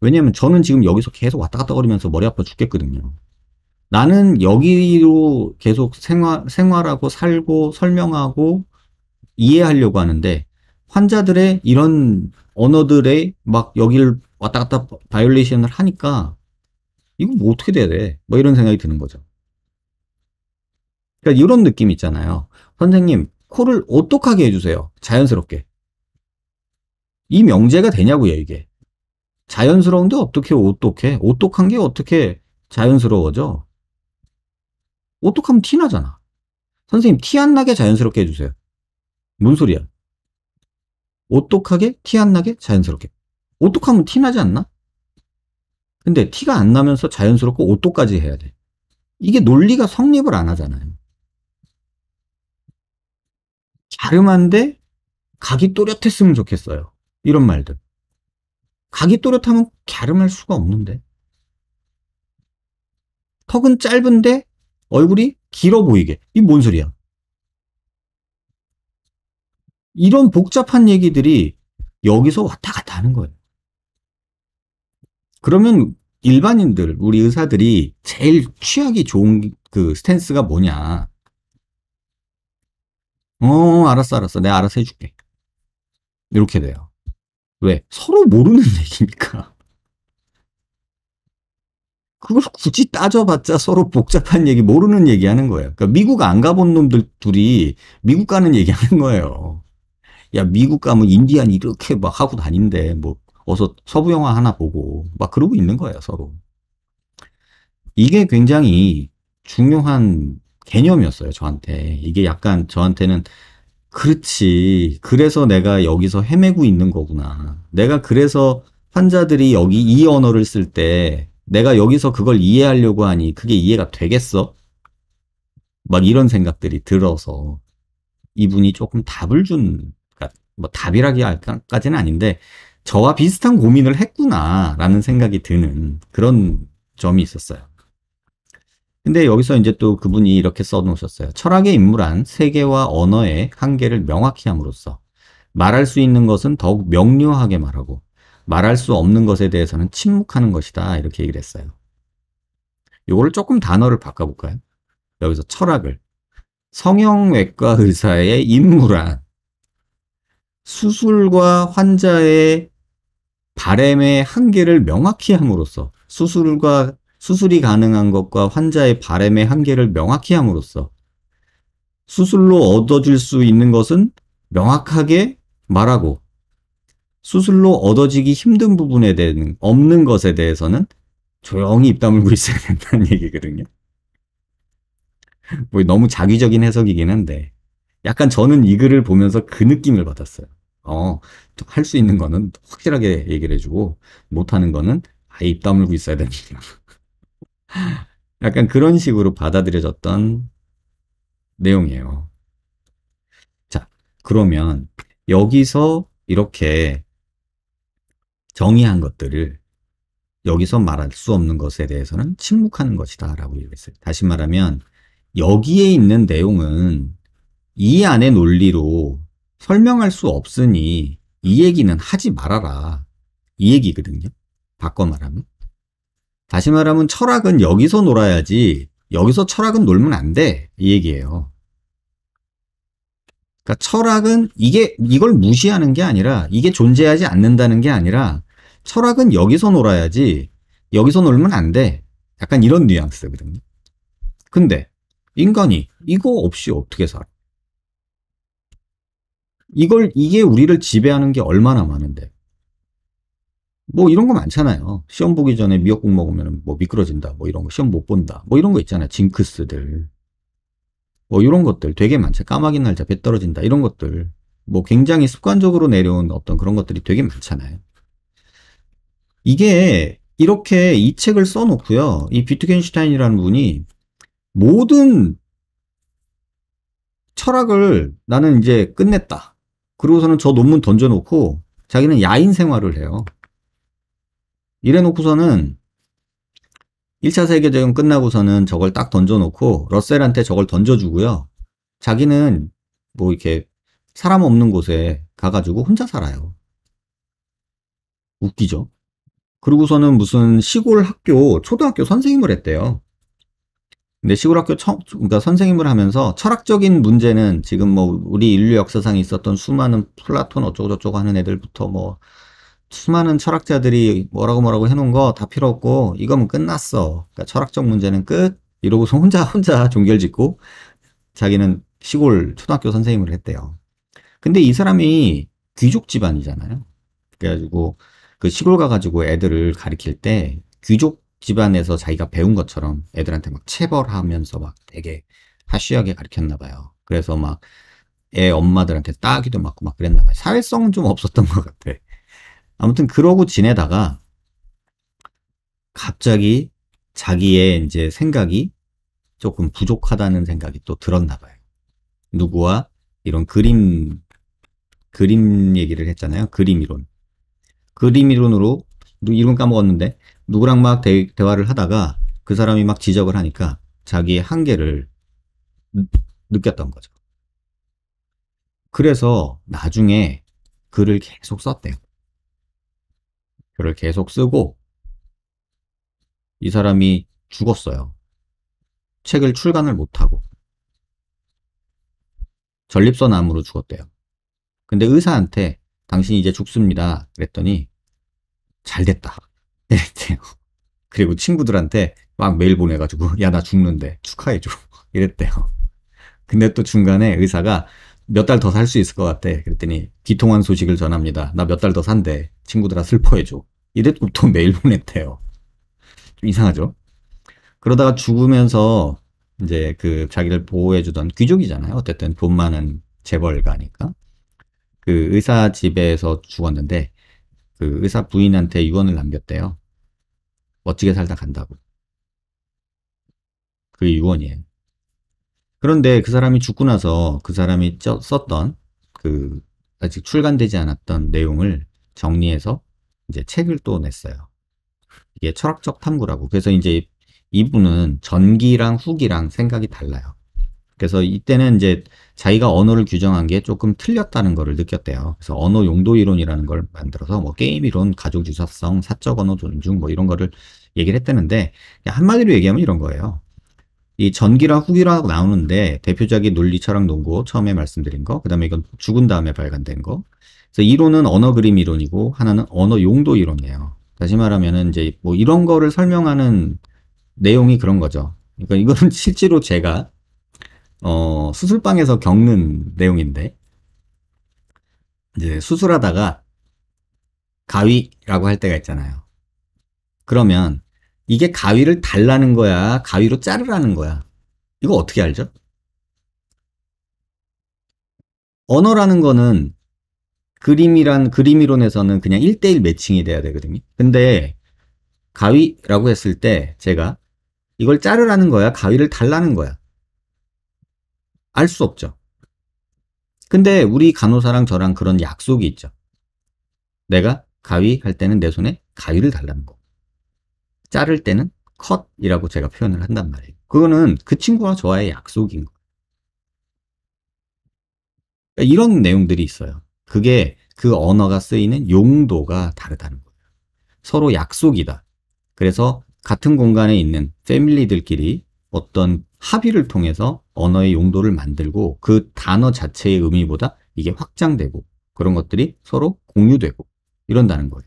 왜냐면 저는 지금 여기서 계속 왔다 갔다 거리면서 머리 아파 죽겠거든요. 나는 여기로 계속 생활, 생활하고 살고 설명하고 이해하려고 하는데 환자들의 이런 언어들의 막 여기를 왔다 갔다 바이올레이션을 하니까 이거 뭐 어떻게 돼야 돼? 뭐 이런 생각이 드는 거죠. 그러니까 이런 느낌 있잖아요. 선생님, 코를 오똑하게 해주세요. 자연스럽게. 이 명제가 되냐고요, 이게. 자연스러운데 어떻게 오똑해? 오똑한 게 어떻게 자연스러워져? 오똑하면 티 나잖아. 선생님, 티 안 나게 자연스럽게 해주세요. 뭔 소리야? 오똑하게 티 안 나게 자연스럽게. 오똑하면 티 나지 않나? 근데 티가 안 나면서 자연스럽고 오똑까지 해야 돼. 이게 논리가 성립을 안 하잖아요. 자름한데 각이 또렷했으면 좋겠어요. 이런 말들. 각이 또렷하면 갸름할 수가 없는데. 턱은 짧은데 얼굴이 길어 보이게. 이 뭔 소리야? 이런 복잡한 얘기들이 여기서 왔다 갔다 하는 거예요. 그러면 일반인들, 우리 의사들이 제일 취하기 좋은 그 스탠스가 뭐냐. 어, 알았어, 알았어. 내가 알아서 해줄게. 이렇게 돼요. 왜? 서로 모르는 얘기니까. 그걸 굳이 따져봤자 서로 복잡한 얘기, 모르는 얘기 하는 거예요. 그러니까 미국 안 가본 놈들 둘이 미국 가는 얘기 하는 거예요. 야 미국 가면 인디안이 이렇게 막 하고 다닌데 뭐 어서 서부 영화 하나 보고 막 그러고 있는 거예요 서로. 이게 굉장히 중요한 개념이었어요 저한테. 이게 약간 저한테는 그렇지. 그래서 내가 여기서 헤매고 있는 거구나. 내가 그래서 환자들이 여기 이 언어를 쓸 때 내가 여기서 그걸 이해하려고 하니 그게 이해가 되겠어? 막 이런 생각들이 들어서 이분이 조금 답을 준뭐 답이라기까지는 아닌데 저와 비슷한 고민을 했구나라는 생각이 드는 그런 점이 있었어요. 근데 여기서 이제 또 그분이 이렇게 써놓으셨어요. 철학의 인물한 세계와 언어의 한계를 명확히 함으로써 말할 수 있는 것은 더욱 명료하게 말하고 말할 수 없는 것에 대해서는 침묵하는 것이다. 이렇게 얘기를 했어요. 요거를 조금 단어를 바꿔볼까요? 여기서 철학을 성형외과 의사의 인물한 수술과 환자의 바램의 한계를 명확히 함으로써 수술과 수술이 가능한 것과 환자의 바램의 한계를 명확히 함으로써 수술로 얻어질 수 있는 것은 명확하게 말하고 수술로 얻어지기 힘든 부분에 대한 없는 것에 대해서는 조용히 입 다물고 있어야 된다는 얘기거든요. 뭐 너무 자기적인 해석이긴 한데 약간 저는 이 글을 보면서 그 느낌을 받았어요. 어, 할 수 있는 거는 확실하게 얘기를 해주고 못하는 거는 아예 입 다물고 있어야 되 된다. 약간 그런 식으로 받아들여졌던 내용이에요. 자, 그러면 여기서 이렇게 정의한 것들을 여기서 말할 수 없는 것에 대해서는 침묵하는 것이다 라고 얘기했어요. 다시 말하면 여기에 있는 내용은 이 안의 논리로 설명할 수 없으니 이 얘기는 하지 말아라. 이 얘기거든요. 바꿔 말하면. 다시 말하면 철학은 여기서 놀아야지 여기서 철학은 놀면 안 돼. 이 얘기예요. 그러니까 철학은 이게 이걸 무시하는 게 아니라 이게 존재하지 않는다는 게 아니라 철학은 여기서 놀아야지 여기서 놀면 안 돼. 약간 이런 뉘앙스거든요. 근데 인간이 이거 없이 어떻게 살아? 이걸 이게 우리를 지배하는 게 얼마나 많은데. 뭐 이런 거 많잖아요. 시험 보기 전에 미역국 먹으면 뭐 미끄러진다. 뭐 이런 거 시험 못 본다. 뭐 이런 거 있잖아요. 징크스들. 뭐 이런 것들 되게 많죠. 까마귀 날자 배 떨어진다. 이런 것들. 뭐 굉장히 습관적으로 내려온 어떤 그런 것들이 되게 많잖아요. 이게 이렇게 이 책을 써놓고요. 이 비트겐슈타인이라는 분이 모든 철학을 나는 이제 끝냈다. 그러고서는 저 논문 던져놓고 자기는 야인 생활을 해요. 이래놓고서는 1차 세계대전 끝나고서는 저걸 딱 던져놓고 러셀한테 저걸 던져주고요. 자기는 뭐 이렇게 사람 없는 곳에 가가지고 혼자 살아요. 웃기죠? 그러고서는 무슨 시골 학교, 초등학교 선생님을 했대요. 근데 시골학교 처, 그러니까 선생님을 하면서 철학적인 문제는 지금 뭐 우리 인류 역사상 있었던 수많은 플라톤 어쩌고저쩌고 하는 애들부터 뭐 수많은 철학자들이 뭐라고 뭐라고 해놓은 거 다 필요 없고 이거면 끝났어. 그러니까 철학적 문제는 끝 이러고서 혼자 혼자 종결 짓고 자기는 시골 초등학교 선생님을 했대요. 근데 이 사람이 귀족 집안이잖아요. 그래가지고 그 시골 가가지고 애들을 가리킬 때 귀족 집안에서 자기가 배운 것처럼 애들한테 막 체벌하면서 막 되게 하시하게 가르쳤나 봐요. 그래서 막 애 엄마들한테 따기도 맞고 막 그랬나 봐요. 사회성은 좀 없었던 것 같아. 아무튼 그러고 지내다가 갑자기 자기의 이제 생각이 조금 부족하다는 생각이 또 들었나 봐요. 누구와 이런 그림 그림 얘기를 했잖아요. 그림 이론. 그림 이론으로 이론 까먹었는데 누구랑 막 대, 대화를 하다가 그 사람이 막 지적을 하니까 자기의 한계를 느꼈던 거죠. 그래서 나중에 글을 계속 썼대요. 글을 계속 쓰고 이 사람이 죽었어요. 책을 출간을 못하고 전립선암으로 죽었대요. 근데 의사한테 당신이 이제 죽습니다. 그랬더니 잘 됐다. 이랬대요. 네, 네. 그리고 친구들한테 막 메일 보내가지고 야 나 죽는데 축하해줘 이랬대요. 근데 또 중간에 의사가 몇 달 더 살 수 있을 것 같아. 그랬더니 기통한 소식을 전합니다. 나 몇 달 더 산대. 친구들아 슬퍼해줘. 이랬고 또 메일 보냈대요. 좀 이상하죠? 그러다가 죽으면서 이제 그 자기를 보호해주던 귀족이잖아요. 어쨌든 돈 많은 재벌가니까. 그 의사 집에서 죽었는데 그 의사 부인한테 유언을 남겼대요. 멋지게 살다 간다고. 그 유언이에요. 그런데 그 사람이 죽고 나서 그 사람이 썼던 그 아직 출간되지 않았던 내용을 정리해서 이제 책을 또 냈어요. 이게 철학적 탐구라고. 그래서 이제 이분은 전기랑 후기랑 생각이 달라요. 그래서 이때는 이제 자기가 언어를 규정한 게 조금 틀렸다는 것을 느꼈대요. 그래서 언어 용도 이론이라는 걸 만들어서 뭐 게임 이론, 가족 유사성, 사적 언어 존중 뭐 이런 거를 얘기를 했다는데 한마디로 얘기하면 이런 거예요. 이 전기랑 후기라고 나오는데 대표작이 논리 철학 농구 처음에 말씀드린 거, 그다음에 이건 죽은 다음에 발간된 거. 그래서 이론은 언어 그림 이론이고 하나는 언어 용도 이론이에요. 다시 말하면은 이제 뭐 이런 거를 설명하는 내용이 그런 거죠. 그러니까 이거는 실제로 제가 어, 수술방에서 겪는 내용인데 이제 수술하다가 가위라고 할 때가 있잖아요. 그러면 이게 가위를 달라는 거야, 가위로 자르라는 거야. 이거 어떻게 알죠? 언어라는 거는 그림이란 그림 이론에서는 그냥 1대1 매칭이 돼야 되거든요. 근데 가위라고 했을 때 제가 이걸 자르라는 거야, 가위를 달라는 거야. 알수 없죠. 근데 우리 간호사랑 저랑 그런 약속이 있죠. 내가 가위 할 때는 내 손에 가위를 달라는 거. 자를 때는 컷이라고 제가 표현을 한단 말이에요. 그거는 그 친구와 저와의 약속인 거예요. 그러니까 이런 내용들이 있어요. 그게 그 언어가 쓰이는 용도가 다르다는 거예요. 서로 약속이다. 그래서 같은 공간에 있는 패밀리들끼리 어떤 합의를 통해서 언어의 용도를 만들고 그 단어 자체의 의미보다 이게 확장되고 그런 것들이 서로 공유되고 이런다는 거예요.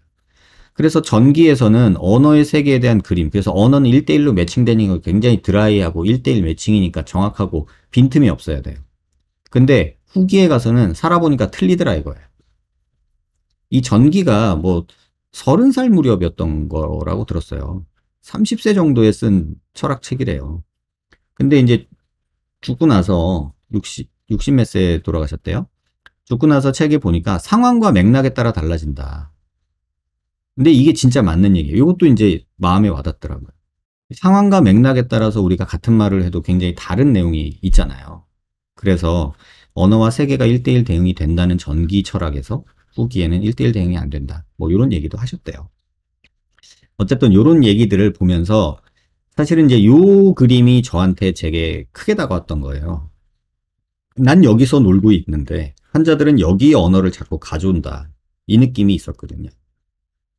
그래서 전기에서는 언어의 세계에 대한 그림, 그래서 언어는 1대1로 매칭되는 걸 굉장히 드라이하고 1대1 매칭이니까 정확하고 빈틈이 없어야 돼요. 근데 후기에 가서는 살아보니까 틀리더라 이거예요. 이 전기가 뭐 30살 무렵이었던 거라고 들었어요. 30세 정도에 쓴 철학책이래요. 근데 이제 죽고 나서 60, 60 몇 세에 돌아가셨대요. 죽고 나서 책에 보니까 상황과 맥락에 따라 달라진다. 근데 이게 진짜 맞는 얘기예요. 이것도 이제 마음에 와닿더라고요. 상황과 맥락에 따라서 우리가 같은 말을 해도 굉장히 다른 내용이 있잖아요. 그래서 언어와 세계가 1대1 대응이 된다는 전기 철학에서 후기에는 1대1 대응이 안 된다. 뭐 이런 얘기도 하셨대요. 어쨌든 이런 얘기들을 보면서 사실은 이제 요 그림이 저한테 제게 크게 다가왔던 거예요. 난 여기서 놀고 있는데 환자들은 여기 언어를 자꾸 가져온다. 이 느낌이 있었거든요.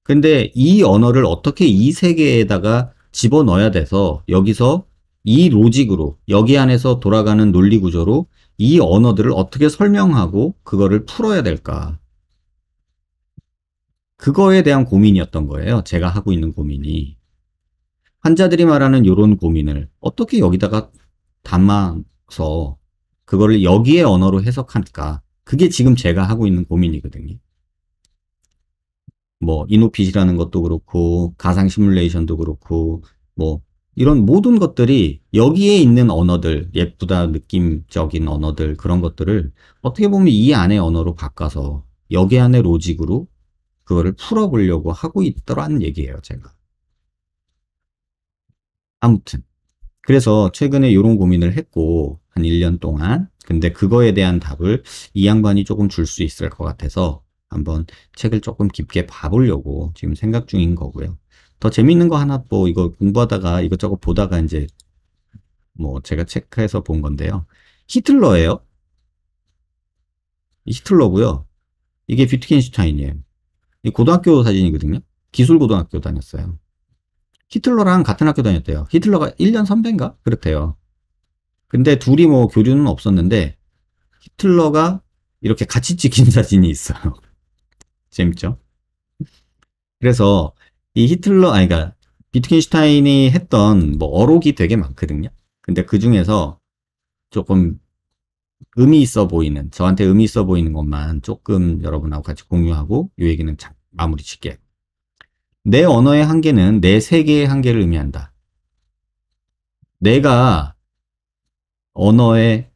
근데 이 언어를 어떻게 이 세계에다가 집어넣어야 돼서 여기서 이 로직으로 여기 안에서 돌아가는 논리 구조로 이 언어들을 어떻게 설명하고 그거를 풀어야 될까? 그거에 대한 고민이었던 거예요. 제가 하고 있는 고민이. 환자들이 말하는 이런 고민을 어떻게 여기다가 담아서 그거를 여기에 언어로 해석할까? 그게 지금 제가 하고 있는 고민이거든요. 뭐 이노핏이라는 것도 그렇고 가상 시뮬레이션도 그렇고 뭐 이런 모든 것들이 여기에 있는 언어들 예쁘다 느낌적인 언어들 그런 것들을 어떻게 보면 이안에 언어로 바꿔서 여기 안에 로직으로 그거를 풀어보려고 하고 있더라는 얘기예요 제가 아무튼 그래서 최근에 이런 고민을 했고 한 1년 동안 근데 그거에 대한 답을 이 양반이 조금 줄 수 있을 것 같아서 한번 책을 조금 깊게 봐보려고 지금 생각 중인 거고요. 더 재밌는 거 하나 뭐 이거 공부하다가 이것저것 보다가 이제 뭐 제가 체크해서 본 건데요. 히틀러예요. 히틀러고요. 이게 비트겐슈타인이에요. 고등학교 사진이거든요. 기술고등학교 다녔어요. 히틀러랑 같은 학교 다녔대요. 히틀러가 1년 선배인가? 그렇대요. 근데 둘이 뭐 교류는 없었는데 히틀러가 이렇게 같이 찍힌 사진이 있어요. 재밌죠? 그래서 이 히틀러 아니 그러니까 비트겐슈타인이 했던 뭐 어록이 되게 많거든요. 근데 그 중에서 조금 의미 있어 보이는 저한테 의미 있어 보이는 것만 조금 여러분하고 같이 공유하고 이 얘기는 마무리 짓게 내 언어의 한계는 내 세계의 한계를 의미한다. 내가 언어의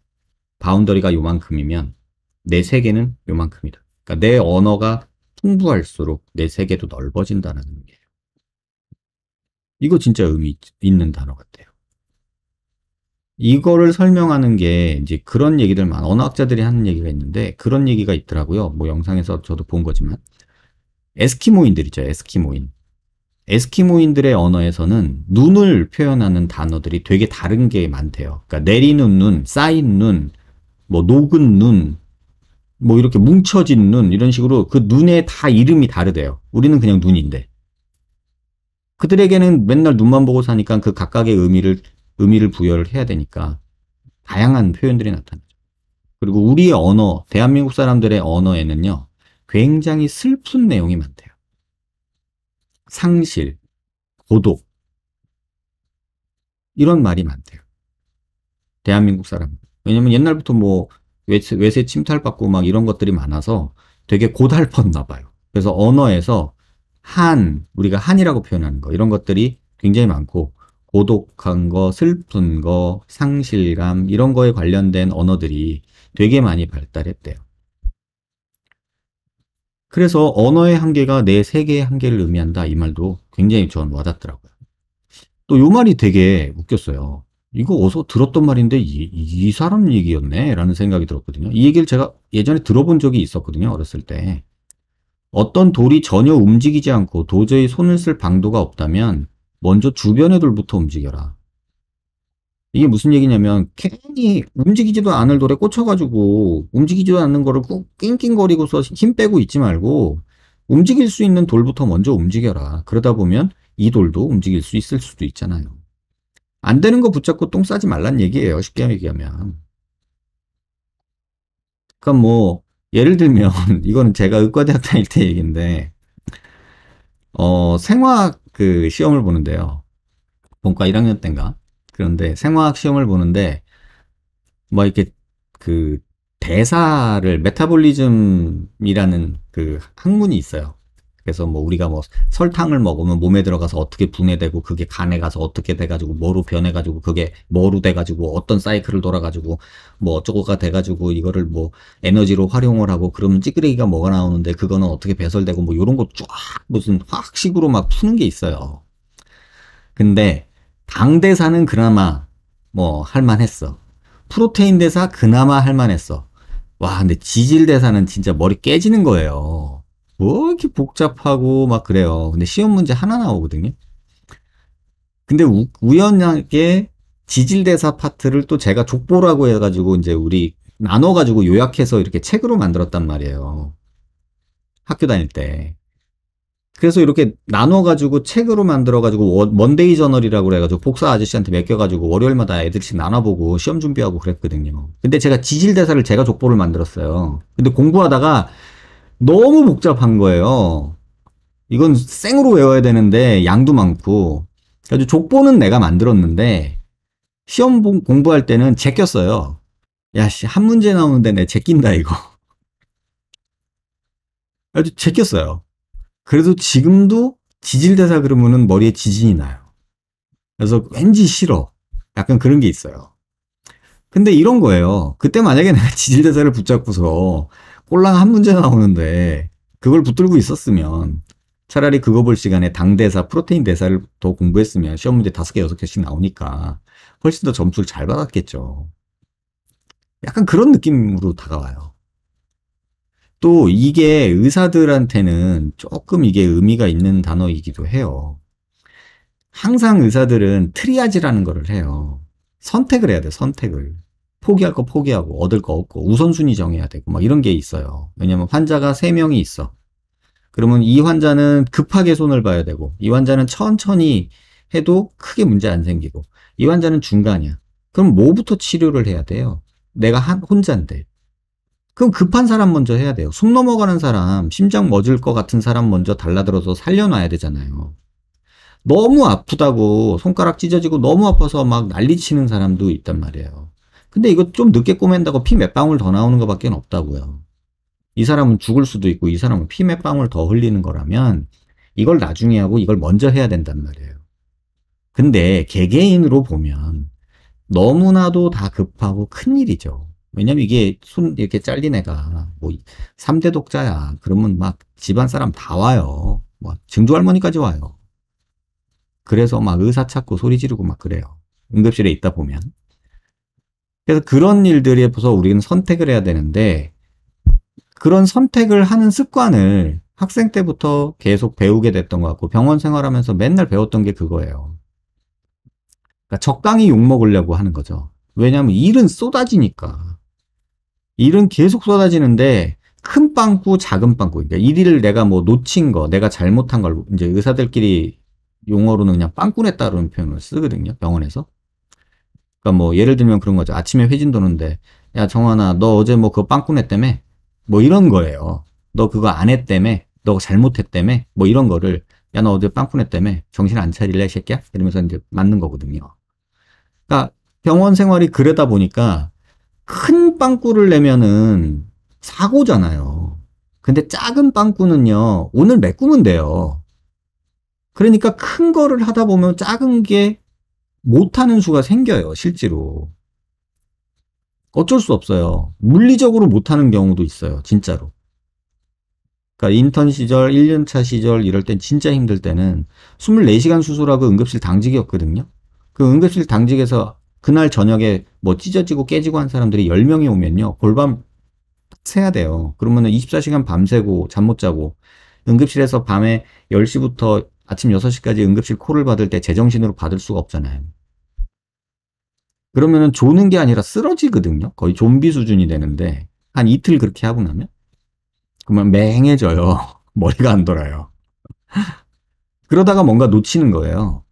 바운더리가 요만큼이면 내 세계는 요만큼이다. 그러니까 내 언어가 풍부할수록 내 세계도 넓어진다는 의미예요. 이거 진짜 의미 있는 단어 같아요. 이거를 설명하는 게 이제 그런 얘기들만 언어학자들이 하는 얘기가 있는데 그런 얘기가 있더라고요. 뭐 영상에서 저도 본 거지만 에스키모인들 이죠 에스키모인. 에스키모인들의 언어에서는 눈을 표현하는 단어들이 되게 다른 게 많대요. 그러니까 내리는 눈, 쌓인 눈, 뭐 녹은 눈, 뭐 이렇게 뭉쳐진 눈 이런 식으로 그 눈에 다 이름이 다르대요. 우리는 그냥 눈인데. 그들에게는 맨날 눈만 보고 사니까 그 각각의 의미를 의미를 부여를 해야 되니까 다양한 표현들이 나타나죠. 그리고 우리의 언어, 대한민국 사람들의 언어에는요. 굉장히 슬픈 내용이 많대요. 상실, 고독 이런 말이 많대요. 대한민국 사람. 왜냐면 옛날부터 뭐 외세, 외세 침탈받고 막 이런 것들이 많아서 되게 고달팠나 봐요. 그래서 언어에서 한, 우리가 한이라고 표현하는 거 이런 것들이 굉장히 많고 고독한 거, 슬픈 거, 상실감 이런 거에 관련된 언어들이 되게 많이 발달했대요. 그래서 언어의 한계가 내 세계의 한계를 의미한다 이 말도 굉장히 전 와닿더라고요. 또 요 말이 되게 웃겼어요. 이거 어서 들었던 말인데 이, 이 사람 얘기였네 라는 생각이 들었거든요. 이 얘기를 제가 예전에 들어본 적이 있었거든요. 어렸을 때. 어떤 돌이 전혀 움직이지 않고 도저히 손을 쓸 방도가 없다면 먼저 주변의 돌부터 움직여라. 이게 무슨 얘기냐면 괜히 움직이지도 않을 돌에 꽂혀가지고 움직이지도 않는 거를 꾹 낑낑거리고서 힘 빼고 있지 말고 움직일 수 있는 돌부터 먼저 움직여라. 그러다 보면 이 돌도 움직일 수 있을 수도 있잖아요. 안 되는 거 붙잡고 똥 싸지 말란 얘기예요. 쉽게 얘기하면. 그러니까 뭐 예를 들면 이거는 제가 의과대학 다닐 때 얘기인데 어 생화학 그 시험을 보는데요. 본과 1학년 때인가 그런데 생화학 시험을 보는데 뭐 이렇게 그 대사를 메타볼리즘이라는 그 학문이 있어요. 그래서 뭐 우리가 뭐 설탕을 먹으면 몸에 들어가서 어떻게 분해되고 그게 간에 가서 어떻게 돼가지고 뭐로 변해가지고 그게 뭐로 돼가지고 어떤 사이클을 돌아가지고 뭐 어쩌고가 돼가지고 이거를 뭐 에너지로 활용을 하고 그러면 찌그레기가 뭐가 나오는데 그거는 어떻게 배설되고 뭐 이런 거 쫙 무슨 화학식으로 막 푸는 게 있어요. 근데 당대사는 그나마 뭐 할만했어. 프로테인 대사 그나마 할만했어. 와, 근데 지질 대사는 진짜 머리 깨지는 거예요. 뭐 이렇게 복잡하고 막 그래요. 근데 시험 문제 하나 나오거든요. 근데 우, 우연하게 지질 대사 파트를 또 제가 족보라고 해가지고 이제 우리 나눠가지고 요약해서 이렇게 책으로 만들었단 말이에요. 학교 다닐 때. 그래서 이렇게 나눠가지고 책으로 만들어가지고 먼데이 저널이라고 그래가지고 복사 아저씨한테 맡겨가지고 월요일마다 애들씩 나눠보고 시험 준비하고 그랬거든요. 근데 제가 지질대사를 제가 족보를 만들었어요. 근데 공부하다가 너무 복잡한 거예요. 이건 생으로 외워야 되는데 양도 많고 그래서 족보는 내가 만들었는데 시험 공부할 때는 제꼈어요. 야씨 한 문제 나오는데 내 제낀다 이거. 아주 제꼈어요. 그래도 지금도 지질대사 그러면은 머리에 지진이 나요. 그래서 왠지 싫어. 약간 그런 게 있어요. 근데 이런 거예요. 그때 만약에 내가 지질대사를 붙잡고서 꼴랑 한 문제 나오는데 그걸 붙들고 있었으면 차라리 그거 볼 시간에 당대사, 프로테인 대사를 더 공부했으면 시험 문제 다섯 개, 여섯 개씩 나오니까 훨씬 더 점수를 잘 받았겠죠. 약간 그런 느낌으로 다가와요. 또 이게 의사들한테는 조금 이게 의미가 있는 단어이기도 해요. 항상 의사들은 트리아지라는 거를 해요. 선택을 해야 돼, 선택을. 포기할 거 포기하고, 얻을 거 얻고, 우선순위 정해야 되고, 막 이런 게 있어요. 왜냐면 환자가 3명이 있어. 그러면 이 환자는 급하게 손을 봐야 되고, 이 환자는 천천히 해도 크게 문제 안 생기고, 이 환자는 중간이야. 그럼 뭐부터 치료를 해야 돼요? 내가 한, 혼자인데. 그럼 급한 사람 먼저 해야 돼요. 숨 넘어가는 사람, 심장 멎을 것 같은 사람 먼저 달라들어서 살려놔야 되잖아요. 너무 아프다고 손가락 찢어지고 너무 아파서 막 난리 치는 사람도 있단 말이에요. 근데 이거 좀 늦게 꼬맨다고 피 몇 방울 더 나오는 것밖에 없다고요. 이 사람은 죽을 수도 있고 이 사람은 피 몇 방울 더 흘리는 거라면 이걸 나중에 하고 이걸 먼저 해야 된단 말이에요. 근데 개개인으로 보면 너무나도 다 급하고 큰일이죠. 왜냐면 이게 순 이렇게 잘린 애가 뭐 3대 독자야. 그러면 막 집안 사람 다 와요. 뭐 증조 할머니까지 와요. 그래서 막 의사 찾고 소리 지르고 막 그래요. 응급실에 있다 보면. 그래서 그런 일들에 있서 우리는 선택을 해야 되는데 그런 선택을 하는 습관을 학생 때부터 계속 배우게 됐던 것 같고 병원 생활하면서 맨날 배웠던 게 그거예요. 그러니까 적당히 욕 먹으려고 하는 거죠. 왜냐하면 일은 쏟아지니까. 일은 계속 쏟아지는데 큰 빵꾸, 작은 빵꾸. 그러니까 일을 내가 뭐 놓친 거, 내가 잘못한 걸 이제 의사들끼리 용어로는 그냥 빵꾸냈다라는 표현을 쓰거든요. 병원에서. 그러니까 뭐 예를 들면 그런 거죠. 아침에 회진 도는데 야 정환아 너 어제 뭐 그거 빵꾸냈다며? 뭐 이런 거예요. 너 그거 안 했다며? 너 잘못했다며? 뭐 이런 거를 야 너 어제 빵꾸냈다며? 정신 안 차릴래 이 새끼야? 이러면서 이제 맞는 거거든요. 그러니까 병원 생활이 그러다 보니까 큰 빵꾸를 내면은 사고잖아요. 근데 작은 빵꾸는요, 오늘 메꾸면 돼요. 그러니까 큰 거를 하다 보면 작은 게 못하는 수가 생겨요, 실제로. 어쩔 수 없어요. 물리적으로 못하는 경우도 있어요, 진짜로. 그러니까 인턴 시절, 1년차 시절 이럴 땐 진짜 힘들 때는 24시간 수술하고 응급실 당직이었거든요. 그 응급실 당직에서 그날 저녁에 뭐 찢어지고 깨지고 한 사람들이 10명이 오면요. 골밤 새야 돼요. 그러면은 24시간 밤새고 잠 못 자고 응급실에서 밤에 10시부터 아침 6시까지 응급실 콜을 받을 때 제정신으로 받을 수가 없잖아요. 그러면은 조는 게 아니라 쓰러지거든요. 거의 좀비 수준이 되는데 한 이틀 그렇게 하고 나면 그러면 맹해져요. 머리가 안 돌아요. 그러다가 뭔가 놓치는 거예요.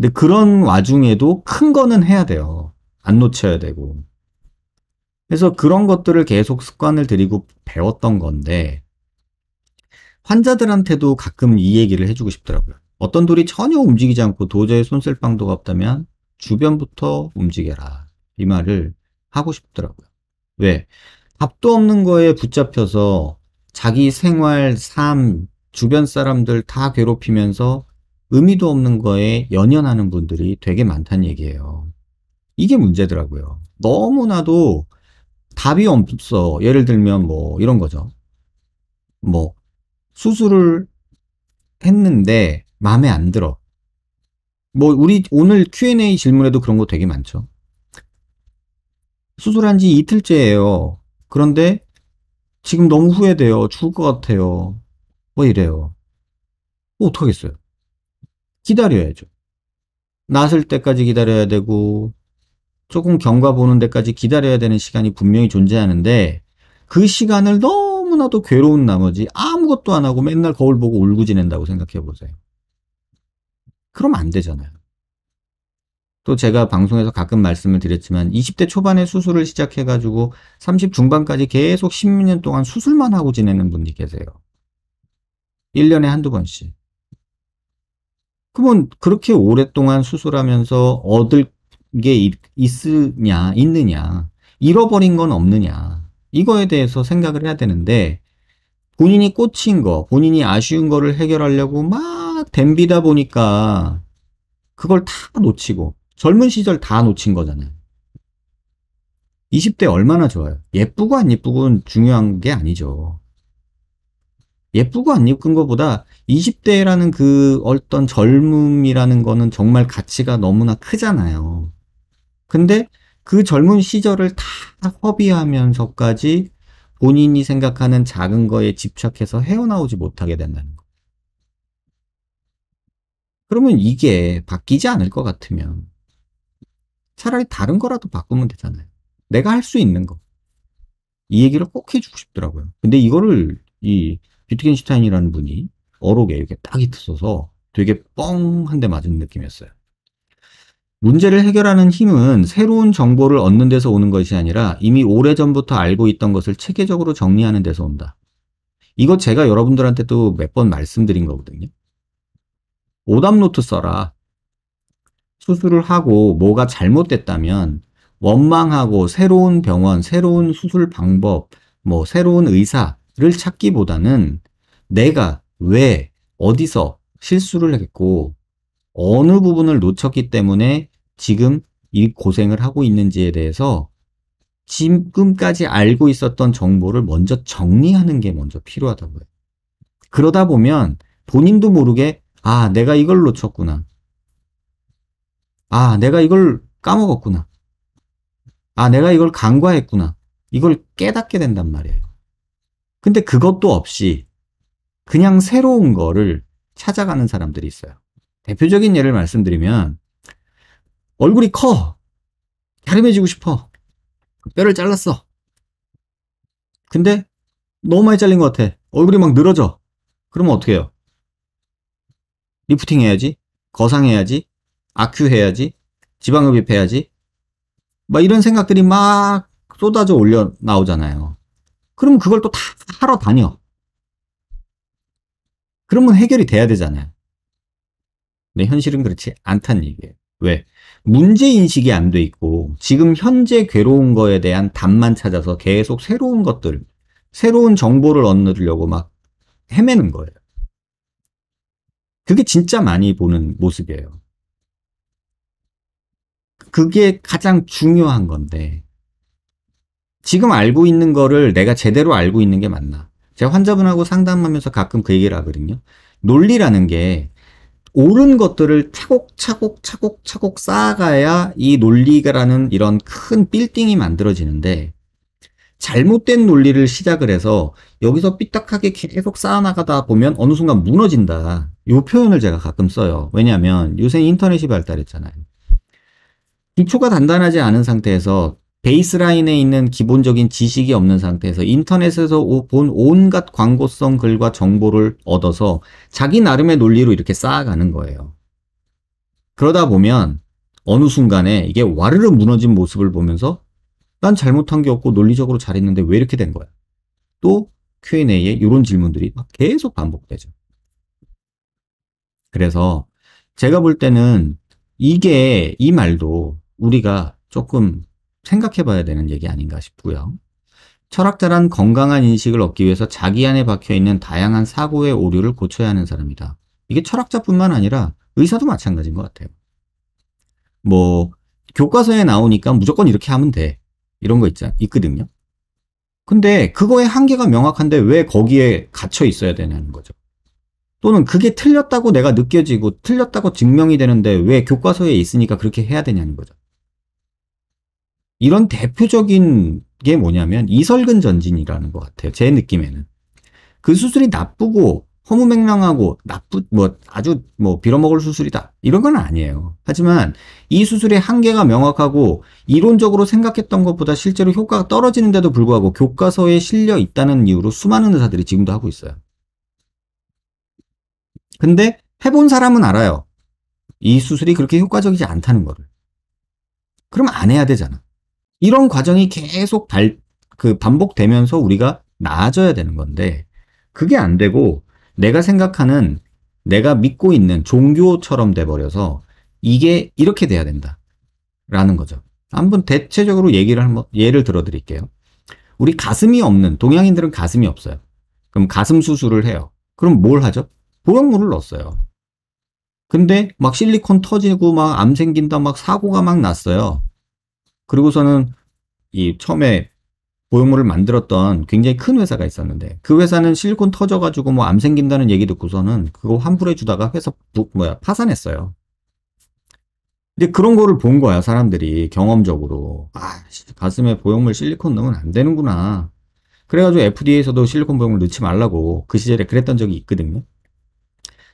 근데 그런 와중에도 큰 거는 해야 돼요. 안 놓쳐야 되고. 그래서 그런 것들을 계속 습관을 들이고 배웠던 건데, 환자들한테도 가끔 이 얘기를 해주고 싶더라고요. 어떤 돌이 전혀 움직이지 않고 도저히 손쓸 방도가 없다면 주변부터 움직여라. 이 말을 하고 싶더라고요. 왜? 답도 없는 거에 붙잡혀서 자기 생활, 삶, 주변 사람들 다 괴롭히면서 의미도 없는 거에 연연하는 분들이 되게 많다는 얘기예요. 이게 문제더라고요. 너무나도 답이 없어. 예를 들면 뭐 이런 거죠. 뭐 수술을 했는데 마음에 안 들어. 뭐 우리 오늘 Q&A 질문에도 그런 거 되게 많죠. 수술한 지 이틀째예요. 그런데 지금 너무 후회돼요. 죽을 것 같아요. 뭐 이래요. 뭐 어떡하겠어요. 기다려야죠. 났을 때까지 기다려야 되고 조금 경과 보는 데까지 기다려야 되는 시간이 분명히 존재하는데 그 시간을 너무나도 괴로운 나머지 아무것도 안 하고 맨날 거울 보고 울고 지낸다고 생각해 보세요. 그럼 안 되잖아요. 또 제가 방송에서 가끔 말씀을 드렸지만 20대 초반에 수술을 시작해가지고 30 중반까지 계속 10년 동안 수술만 하고 지내는 분이 계세요. 1년에 한두 번씩. 그러면 그렇게 오랫동안 수술하면서 얻을 게 있으냐, 있느냐, 잃어버린 건 없느냐, 이거에 대해서 생각을 해야 되는데, 본인이 꽂힌 거, 본인이 아쉬운 거를 해결하려고 막 댐비다 보니까, 그걸 다 놓치고, 젊은 시절 다 놓친 거잖아요. 20대 얼마나 좋아요. 예쁘고 안 예쁘고는 중요한 게 아니죠. 예쁘고 안 예쁜 것보다 20대라는 그 어떤 젊음이라는 거는 정말 가치가 너무나 크잖아요. 근데 그 젊은 시절을 다 허비하면서까지 본인이 생각하는 작은 거에 집착해서 헤어나오지 못하게 된다는 거. 그러면 이게 바뀌지 않을 것 같으면 차라리 다른 거라도 바꾸면 되잖아요. 내가 할 수 있는 거. 이 얘기를 꼭 해주고 싶더라고요. 근데 이거를 이 비트겐슈타인이라는 분이 어록에 이렇게 딱 있어서 되게 뻥한데 맞은 느낌이었어요. 문제를 해결하는 힘은 새로운 정보를 얻는 데서 오는 것이 아니라 이미 오래전부터 알고 있던 것을 체계적으로 정리하는 데서 온다. 이거 제가 여러분들한테 또 몇 번 말씀드린 거거든요. 오답 노트 써라. 수술을 하고 뭐가 잘못됐다면 원망하고 새로운 병원, 새로운 수술 방법, 뭐 새로운 의사 를 찾기보다는 내가 왜 어디서 실수를 했고 어느 부분을 놓쳤기 때문에 지금 이 고생을 하고 있는지에 대해서 지금까지 알고 있었던 정보를 먼저 정리하는 게 먼저 필요하다고 해요. 그러다 보면 본인도 모르게 아, 내가 이걸 놓쳤구나. 아, 내가 이걸 까먹었구나. 아, 내가 이걸 간과했구나. 이걸 깨닫게 된단 말이에요. 근데 그것도 없이 그냥 새로운 거를 찾아가는 사람들이 있어요. 대표적인 예를 말씀드리면 얼굴이 커. 갸름해지고 싶어. 뼈를 잘랐어. 근데 너무 많이 잘린 것 같아. 얼굴이 막 늘어져. 그러면 어떻게 해요? 리프팅 해야지. 거상해야지. 아큐 해야지. 지방흡입 해야지. 막 이런 생각들이 막 쏟아져 올려 나오잖아요. 그럼 그걸 또 다 하러 다녀. 그러면 해결이 돼야 되잖아요. 근데 현실은 그렇지 않다는 얘기예요. 왜? 문제인식이 안 돼 있고 지금 현재 괴로운 거에 대한 답만 찾아서 계속 새로운 것들, 새로운 정보를 얻으려고 막 헤매는 거예요. 그게 진짜 많이 보는 모습이에요. 그게 가장 중요한 건데 지금 알고 있는 거를 내가 제대로 알고 있는 게 맞나? 제가 환자분하고 상담하면서 가끔 그 얘기를 하거든요. 논리라는 게 옳은 것들을 차곡차곡 차곡차곡 쌓아가야 이 논리라는 이런 큰 빌딩이 만들어지는데 잘못된 논리를 시작을 해서 여기서 삐딱하게 계속 쌓아나가다 보면 어느 순간 무너진다. 이 표현을 제가 가끔 써요. 왜냐하면 요새 인터넷이 발달했잖아요. 기초가 단단하지 않은 상태에서 베이스라인에 있는 기본적인 지식이 없는 상태에서 인터넷에서 본 온갖 광고성 글과 정보를 얻어서 자기 나름의 논리로 이렇게 쌓아가는 거예요. 그러다 보면 어느 순간에 이게 와르르 무너진 모습을 보면서 난 잘못한 게 없고 논리적으로 잘했는데 왜 이렇게 된 거야? 또 Q&A에 이런 질문들이 막 계속 반복되죠. 그래서 제가 볼 때는 이게 이 말도 우리가 조금 생각해 봐야 되는 얘기 아닌가 싶고요. 철학자란 건강한 인식을 얻기 위해서 자기 안에 박혀 있는 다양한 사고의 오류를 고쳐야 하는 사람이다. 이게 철학자뿐만 아니라 의사도 마찬가지인 것 같아요. 뭐 교과서에 나오니까 무조건 이렇게 하면 돼. 이런 거 있자, 있거든요. 근데 그거의 한계가 명확한데 왜 거기에 갇혀 있어야 되냐는 거죠. 또는 그게 틀렸다고 내가 느껴지고 틀렸다고 증명이 되는데 왜 교과서에 있으니까 그렇게 해야 되냐는 거죠. 이런 대표적인 게 뭐냐면 이설근 전진이라는 것 같아요. 제 느낌에는. 그 수술이 나쁘고 허무맹랑하고 나쁘 뭐 아주 뭐 빌어먹을 수술이다 이런 건 아니에요. 하지만 이 수술의 한계가 명확하고 이론적으로 생각했던 것보다 실제로 효과가 떨어지는데도 불구하고 교과서에 실려 있다는 이유로 수많은 의사들이 지금도 하고 있어요. 근데 해본 사람은 알아요. 이 수술이 그렇게 효과적이지 않다는 거를. 그럼 안 해야 되잖아. 이런 과정이 계속 발, 그 반복되면서 우리가 나아져야 되는 건데 그게 안 되고 내가 생각하는 내가 믿고 있는 종교처럼 돼버려서 이게 이렇게 돼야 된다. 라는 거죠. 한번 대체적으로 얘기를 한번 예를 들어 드릴게요. 우리 가슴이 없는 동양인들은 가슴이 없어요. 그럼 가슴 수술을 해요. 그럼 뭘 하죠? 보형물을 넣었어요. 근데 막 실리콘 터지고 막 암 생긴다 막 사고가 막 났어요. 그리고서는 이 처음에 보형물을 만들었던 굉장히 큰 회사가 있었는데 그 회사는 실리콘 터져가지고 뭐 암 생긴다는 얘기 듣고서는 그거 환불해주다가 회사 부, 뭐야 파산했어요. 근데 그런 거를 본 거야 사람들이 경험적으로 아 가슴에 보형물 실리콘 넣으면 안 되는구나. 그래가지고 FDA에서도 실리콘 보형물 넣지 말라고 그 시절에 그랬던 적이 있거든요.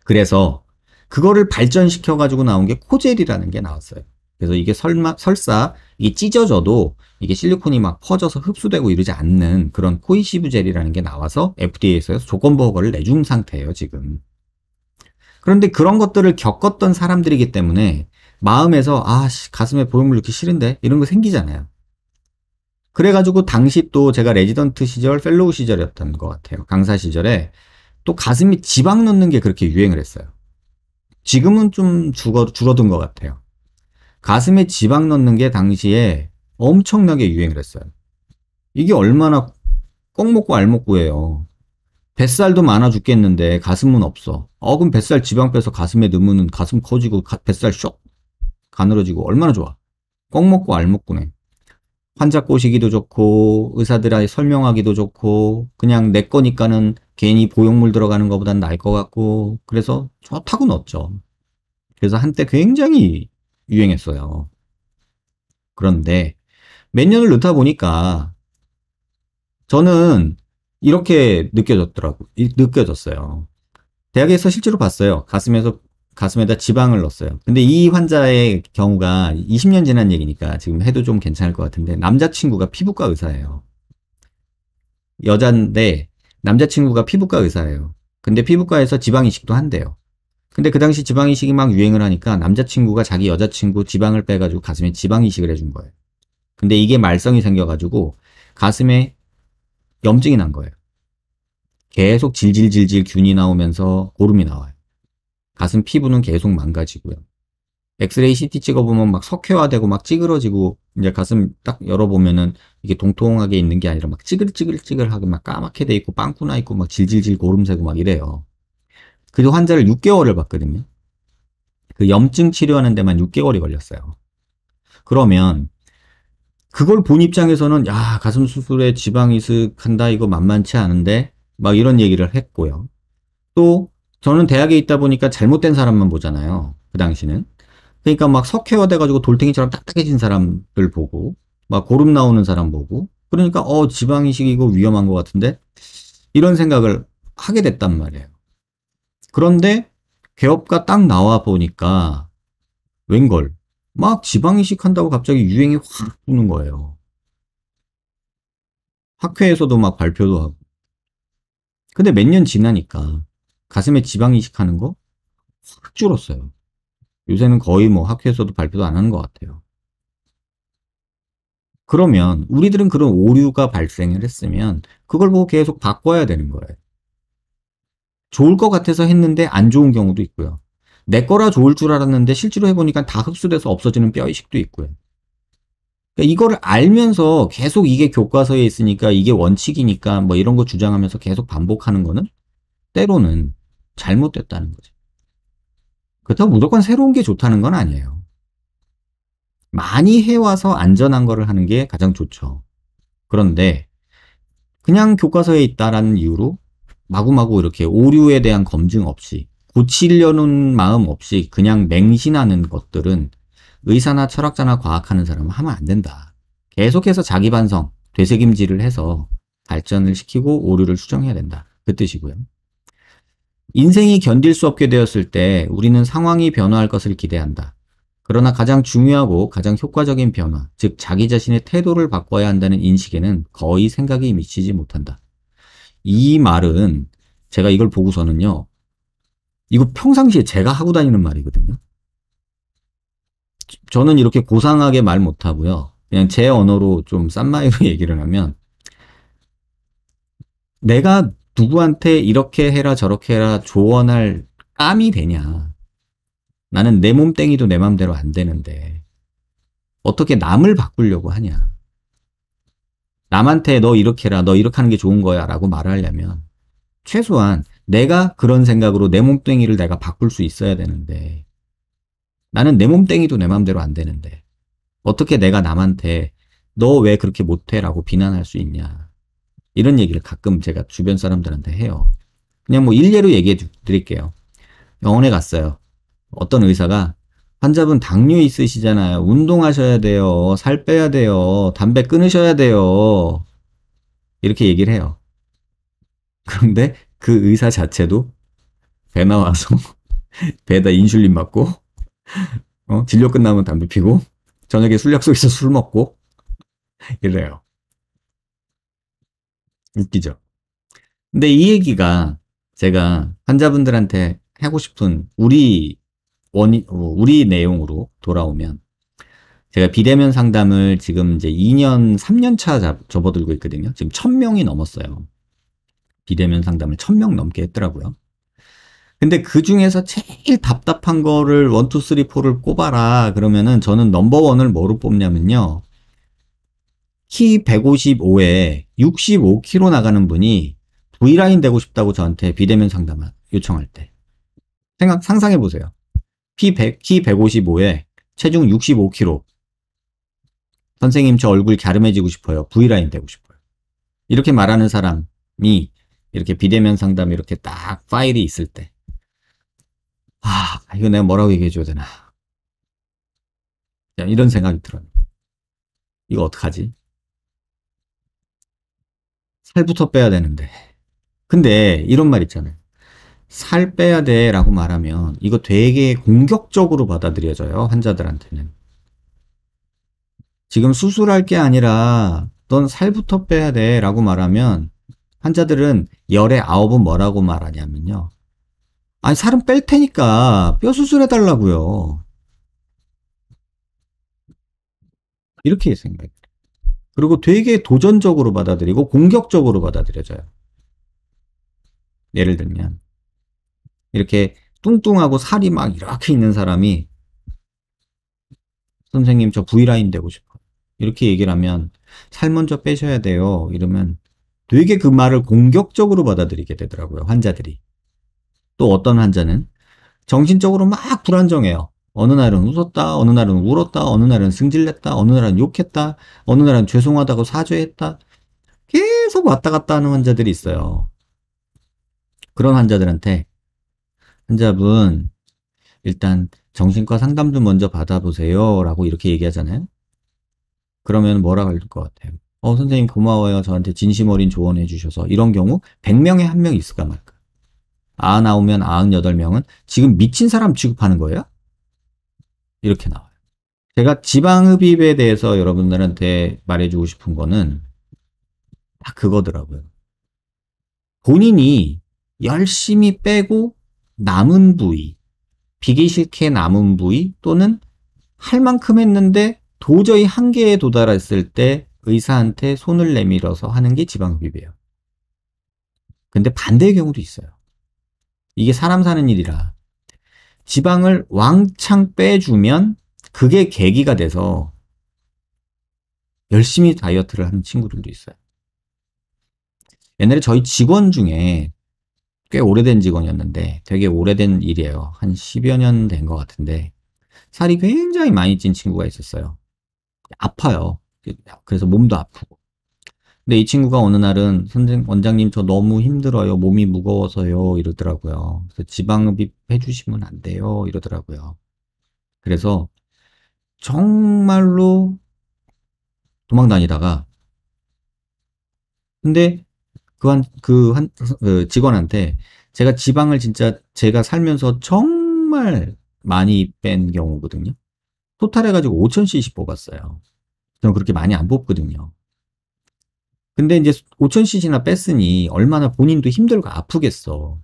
그래서 그거를 발전시켜가지고 나온 게 코젤이라는 게 나왔어요. 그래서 이게 설마, 설사 이게 찢어져도 이게 실리콘이 막 퍼져서 흡수되고 이러지 않는 그런 코이시브 젤이라는 게 나와서 FDA에서 조건부 허가를 내준 상태예요, 지금. 그런데 그런 것들을 겪었던 사람들이기 때문에 마음에서 아, 가슴에 보형물 이렇게 싫은데 이런 거 생기잖아요. 그래가지고 당시 또 제가 레지던트 시절, 펠로우 시절이었던 것 같아요. 강사 시절에 또 가슴이 지방 넣는 게 그렇게 유행을 했어요. 지금은 좀 줄어, 줄어든 것 같아요. 가슴에 지방 넣는 게 당시에 엄청나게 유행을 했어요. 이게 얼마나 꼭 먹고 알 먹고예요. 뱃살도 많아 죽겠는데 가슴은 없어. 어 그럼 뱃살 지방 빼서 가슴에 넣으면 가슴 커지고 가, 뱃살 쇽 가늘어지고 얼마나 좋아. 꼭 먹고 알 먹고네. 환자 꼬시기도 좋고 의사들한테 설명하기도 좋고 그냥 내 거니까는 괜히 보형물 들어가는 것보단 나을 것 같고 그래서 좋다고 넣었죠. 그래서 한때 굉장히 유행했어요. 그런데 몇 년을 넣다 보니까 저는 이렇게 느껴졌더라고 느껴졌어요. 대학에서 실제로 봤어요. 가슴에서 가슴에다 지방을 넣었어요. 근데 이 환자의 경우가 20년 지난 얘기니까 지금 해도 좀 괜찮을 것 같은데 남자친구가 피부과 의사예요. 여잔데 남자친구가 피부과 의사예요. 근데 피부과에서 지방 이식도 한대요. 근데 그 당시 지방이식이 막 유행을 하니까 남자친구가 자기 여자친구 지방을 빼가지고 가슴에 지방이식을 해준 거예요. 근데 이게 말썽이 생겨가지고 가슴에 염증이 난 거예요. 계속 질질질질 균이 나오면서 고름이 나와요. 가슴 피부는 계속 망가지고요. 엑스레이 CT 찍어보면 막 석회화되고 막 찌그러지고 이제 가슴 딱 열어보면은 이게 동통하게 있는 게 아니라 막 찌글찌글찌글하게 막 까맣게 돼 있고 빵꾸나 있고 막 질질질 고름 새고 막 이래요. 그리고 환자를 6개월을 봤거든요. 그 염증 치료하는 데만 6개월이 걸렸어요. 그러면 그걸 본 입장에서는 야 가슴 수술에 지방 이식한다 이거 만만치 않은데 막 이런 얘기를 했고요. 또 저는 대학에 있다 보니까 잘못된 사람만 보잖아요. 그 당시는. 그러니까 막 석회화 돼가지고 돌멩이처럼 딱딱해진 사람들 보고 막 고름 나오는 사람 보고 그러니까 어 지방 이식이고 위험한 것 같은데 이런 생각을 하게 됐단 말이에요. 그런데 개업가 딱 나와 보니까 웬걸 막 지방이식 한다고 갑자기 유행이 확 부는 거예요. 학회에서도 막 발표도 하고. 근데 몇 년 지나니까 가슴에 지방이식 하는 거 확 줄었어요. 요새는 거의 뭐 학회에서도 발표도 안 하는 것 같아요. 그러면 우리들은 그런 오류가 발생을 했으면 그걸 보고 계속 바꿔야 되는 거예요. 좋을 것 같아서 했는데 안 좋은 경우도 있고요. 내 거라 좋을 줄 알았는데 실제로 해보니까 다 흡수돼서 없어지는 뼈 이식도 있고요. 그러니까 이거를 알면서 계속 이게 교과서에 있으니까 이게 원칙이니까 뭐 이런 거 주장하면서 계속 반복하는 거는 때로는 잘못됐다는 거죠. 그렇다고 무조건 새로운 게 좋다는 건 아니에요. 많이 해와서 안전한 거를 하는 게 가장 좋죠. 그런데 그냥 교과서에 있다라는 이유로 마구마구 이렇게 오류에 대한 검증 없이 고치려는 마음 없이 그냥 맹신하는 것들은 의사나 철학자나 과학하는 사람은 하면 안 된다. 계속해서 자기 반성, 되새김질을 해서 발전을 시키고 오류를 수정해야 된다. 그 뜻이고요. 인생이 견딜 수 없게 되었을 때 우리는 상황이 변화할 것을 기대한다. 그러나 가장 중요하고 가장 효과적인 변화, 즉 자기 자신의 태도를 바꿔야 한다는 인식에는 거의 생각이 미치지 못한다. 이 말은 제가 이걸 보고서는요. 이거 평상시에 제가 하고 다니는 말이거든요. 저는 이렇게 고상하게 말 못하고요. 그냥 제 언어로 좀 싼마이로 얘기를 하면 내가 누구한테 이렇게 해라 저렇게 해라 조언할 깜이 되냐. 나는 내 몸땡이도 내 맘대로 안 되는데 어떻게 남을 바꾸려고 하냐. 남한테 너 이렇게 해라, 너 이렇게 하는 게 좋은 거야 라고 말하려면 최소한 내가 그런 생각으로 내 몸뚱이를 내가 바꿀 수 있어야 되는데 나는 내 몸뚱이도 내 맘대로 안 되는데 어떻게 내가 남한테 너 왜 그렇게 못해 라고 비난할 수 있냐 이런 얘기를 가끔 제가 주변 사람들한테 해요. 그냥 뭐 일례로 얘기해 드릴게요. 병원에 갔어요. 어떤 의사가 환자분 당뇨 있으시잖아요. 운동하셔야 돼요. 살 빼야 돼요. 담배 끊으셔야 돼요. 이렇게 얘기를 해요. 그런데 그 의사 자체도 배 나와서 배에다 인슐린 맞고 어? 진료 끝나면 담배 피고 저녁에 술 약속에서 술 먹고 이래요. 웃기죠. 근데 이 얘기가 제가 환자분들한테 하고 싶은 우리 원, 우리 내용으로 돌아오면 제가 비대면 상담을 지금 이제 2년, 3년 차 잡, 접어들고 있거든요. 지금 1000명이 넘었어요. 비대면 상담을 1000명 넘게 했더라고요. 근데 그 중에서 제일 답답한 거를 1, 2, 3, 4를 꼽아라. 그러면은 저는 넘버원을 뭐로 뽑냐면요. 키 155에 65kg 나가는 분이 V라인 되고 싶다고 저한테 비대면 상담을 요청할 때. 생각, 상상해 보세요. 키 155에 체중 65kg. 선생님 저 얼굴 갸름해지고 싶어요. V라인 되고 싶어요. 이렇게 말하는 사람이 이렇게 비대면 상담 이렇게 딱 파일이 있을 때 아, 이거 내가 뭐라고 얘기해줘야 되나. 이런 생각이 들어요. 이거 어떡하지? 살부터 빼야 되는데. 근데 이런 말 있잖아요. 살 빼야 돼 라고 말하면 이거 되게 공격적으로 받아들여져요. 환자들한테는. 지금 수술할 게 아니라 넌 살부터 빼야 돼 라고 말하면 환자들은 열의 아홉은 뭐라고 말하냐면요. 아니 살은 뺄 테니까 뼈 수술해 달라고요. 이렇게 생각해요. 그리고 되게 도전적으로 받아들이고 공격적으로 받아들여져요. 예를 들면 이렇게 뚱뚱하고 살이 막 이렇게 있는 사람이 선생님 저 V라인 되고 싶어 이렇게 얘기를 하면 살 먼저 빼셔야 돼요 이러면 되게 그 말을 공격적으로 받아들이게 되더라고요 환자들이 또 어떤 환자는 정신적으로 막 불안정해요 어느 날은 웃었다 어느 날은 울었다 어느 날은 승질냈다 어느 날은 욕했다 어느 날은 죄송하다고 사죄했다 계속 왔다 갔다 하는 환자들이 있어요 그런 환자들한테 환자분 일단 정신과 상담 도 먼저 받아보세요 라고 이렇게 얘기하잖아요 그러면 뭐라고 할 것 같아요? 어 선생님 고마워요 저한테 진심 어린 조언해 주셔서 이런 경우 100명에 한 명 있을까 말까 아 나오면 98명은 지금 미친 사람 취급하는 거예요? 이렇게 나와요 제가 지방흡입에 대해서 여러분들한테 말해주고 싶은 거는 딱 그거더라고요 본인이 열심히 빼고 남은 부위, 비기 싫게 남은 부위 또는 할 만큼 했는데 도저히 한계에 도달했을 때 의사한테 손을 내밀어서 하는 게 지방흡입이에요. 근데 반대의 경우도 있어요. 이게 사람 사는 일이라 지방을 왕창 빼주면 그게 계기가 돼서 열심히 다이어트를 하는 친구들도 있어요. 옛날에 저희 직원 중에 꽤 오래된 직원이었는데 되게 오래된 일이에요. 한 10여 년 된 것 같은데 살이 굉장히 많이 찐 친구가 있었어요. 아파요. 그래서 몸도 아프고. 근데 이 친구가 어느 날은 선생 님 원장님 저 너무 힘들어요. 몸이 무거워서요. 이러더라고요. 그래서 지방흡입 해주시면 안 돼요. 이러더라고요. 그래서 정말로 도망 다니다가 근데 그한 그한 그 직원한테 제가 지방을 진짜 제가 살면서 정말 많이 뺀 경우거든요. 토탈 해가지고 5,000cc 뽑았어요. 저는 그렇게 많이 안 뽑거든요. 근데 이제 5,000cc나 뺐으니 얼마나 본인도 힘들고 아프겠어.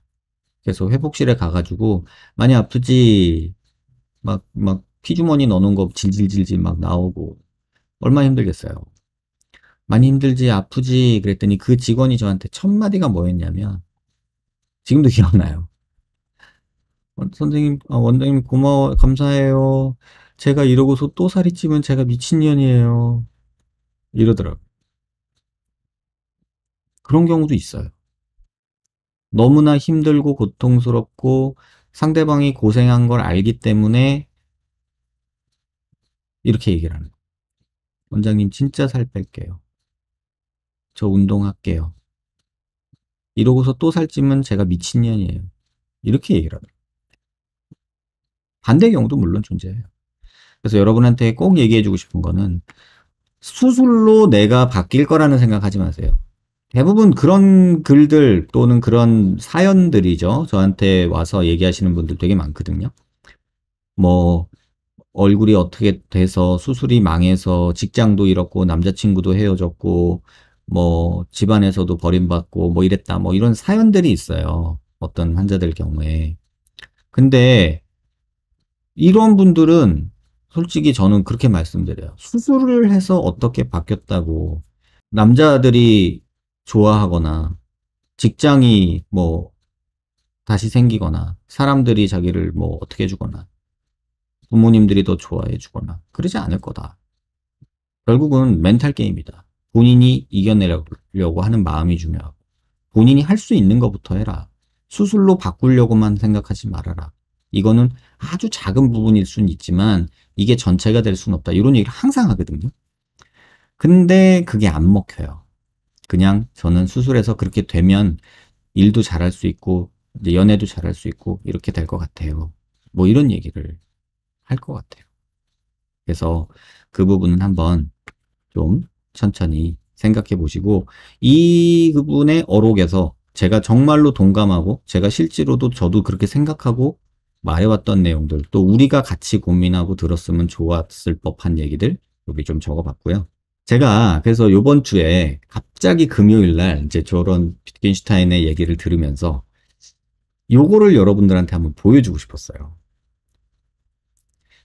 그래서 회복실에 가가지고 많이 아프지. 막, 막, 피주머니 넣는 거 질질질질 막 나오고. 얼마나 힘들겠어요. 많이 힘들지 아프지 그랬더니 그 직원이 저한테 첫 마디가 뭐였냐면 지금도 기억나요. 선생님, 아, 원장님 고마워 감사해요. 제가 이러고서 또 살이 찌면 제가 미친년이에요. 이러더라고요. 그런 경우도 있어요. 너무나 힘들고 고통스럽고 상대방이 고생한 걸 알기 때문에 이렇게 얘기를 하는 거예요. 원장님 진짜 살 뺄게요. 저 운동할게요. 이러고서 또 살찌면 제가 미친년이에요. 이렇게 얘기를 하더라고요. 반대 경우도 물론 존재해요. 그래서 여러분한테 꼭 얘기해주고 싶은 거는 수술로 내가 바뀔 거라는 생각하지 마세요. 대부분 그런 글들 또는 그런 사연들이죠. 저한테 와서 얘기하시는 분들 되게 많거든요. 뭐, 얼굴이 어떻게 돼서 수술이 망해서 직장도 잃었고 남자친구도 헤어졌고 뭐 집안에서도 버림받고 뭐 이랬다 뭐 이런 사연들이 있어요. 어떤 환자들 경우에. 근데 이런 분들은 솔직히 저는 그렇게 말씀드려요. 수술을 해서 어떻게 바뀌었다고 남자들이 좋아하거나 직장이 뭐 다시 생기거나 사람들이 자기를 뭐 어떻게 해주거나 부모님들이 더 좋아해주거나 그러지 않을 거다. 결국은 멘탈 게임이다. 본인이 이겨내려고 하는 마음이 중요하고 본인이 할 수 있는 것부터 해라. 수술로 바꾸려고만 생각하지 말아라. 이거는 아주 작은 부분일 수는 있지만 이게 전체가 될 수는 없다. 이런 얘기를 항상 하거든요. 근데 그게 안 먹혀요. 그냥 저는 수술해서 그렇게 되면 일도 잘할 수 있고 이제 연애도 잘할 수 있고 이렇게 될 것 같아요. 뭐 이런 얘기를 할 것 같아요. 그래서 그 부분은 한번 좀 천천히 생각해 보시고 이 부분의 어록에서 제가 정말로 동감하고 제가 실제로도 저도 그렇게 생각하고 말해왔던 내용들 또 우리가 같이 고민하고 들었으면 좋았을 법한 얘기들 여기 좀 적어봤고요. 제가 그래서 이번 주에 갑자기 금요일 날 이제 저런 비트겐슈타인의 얘기를 들으면서 요거를 여러분들한테 한번 보여주고 싶었어요.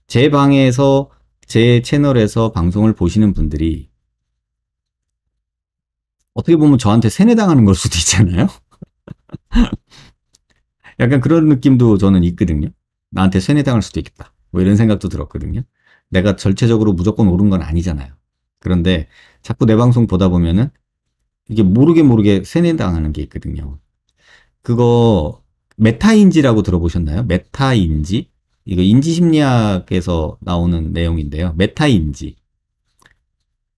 제 방에서 제 채널에서 방송을 보시는 분들이 어떻게 보면 저한테 세뇌당하는 걸 수도 있잖아요. 약간 그런 느낌도 저는 있거든요. 나한테 세뇌당할 수도 있겠다. 뭐 이런 생각도 들었거든요. 내가 절체적으로 무조건 옳은 건 아니잖아요. 그런데 자꾸 내 방송 보다 보면은 이게 모르게 모르게 세뇌당하는 게 있거든요. 그거 메타인지라고 들어보셨나요? 메타인지? 이거 인지심리학에서 나오는 내용인데요. 메타인지.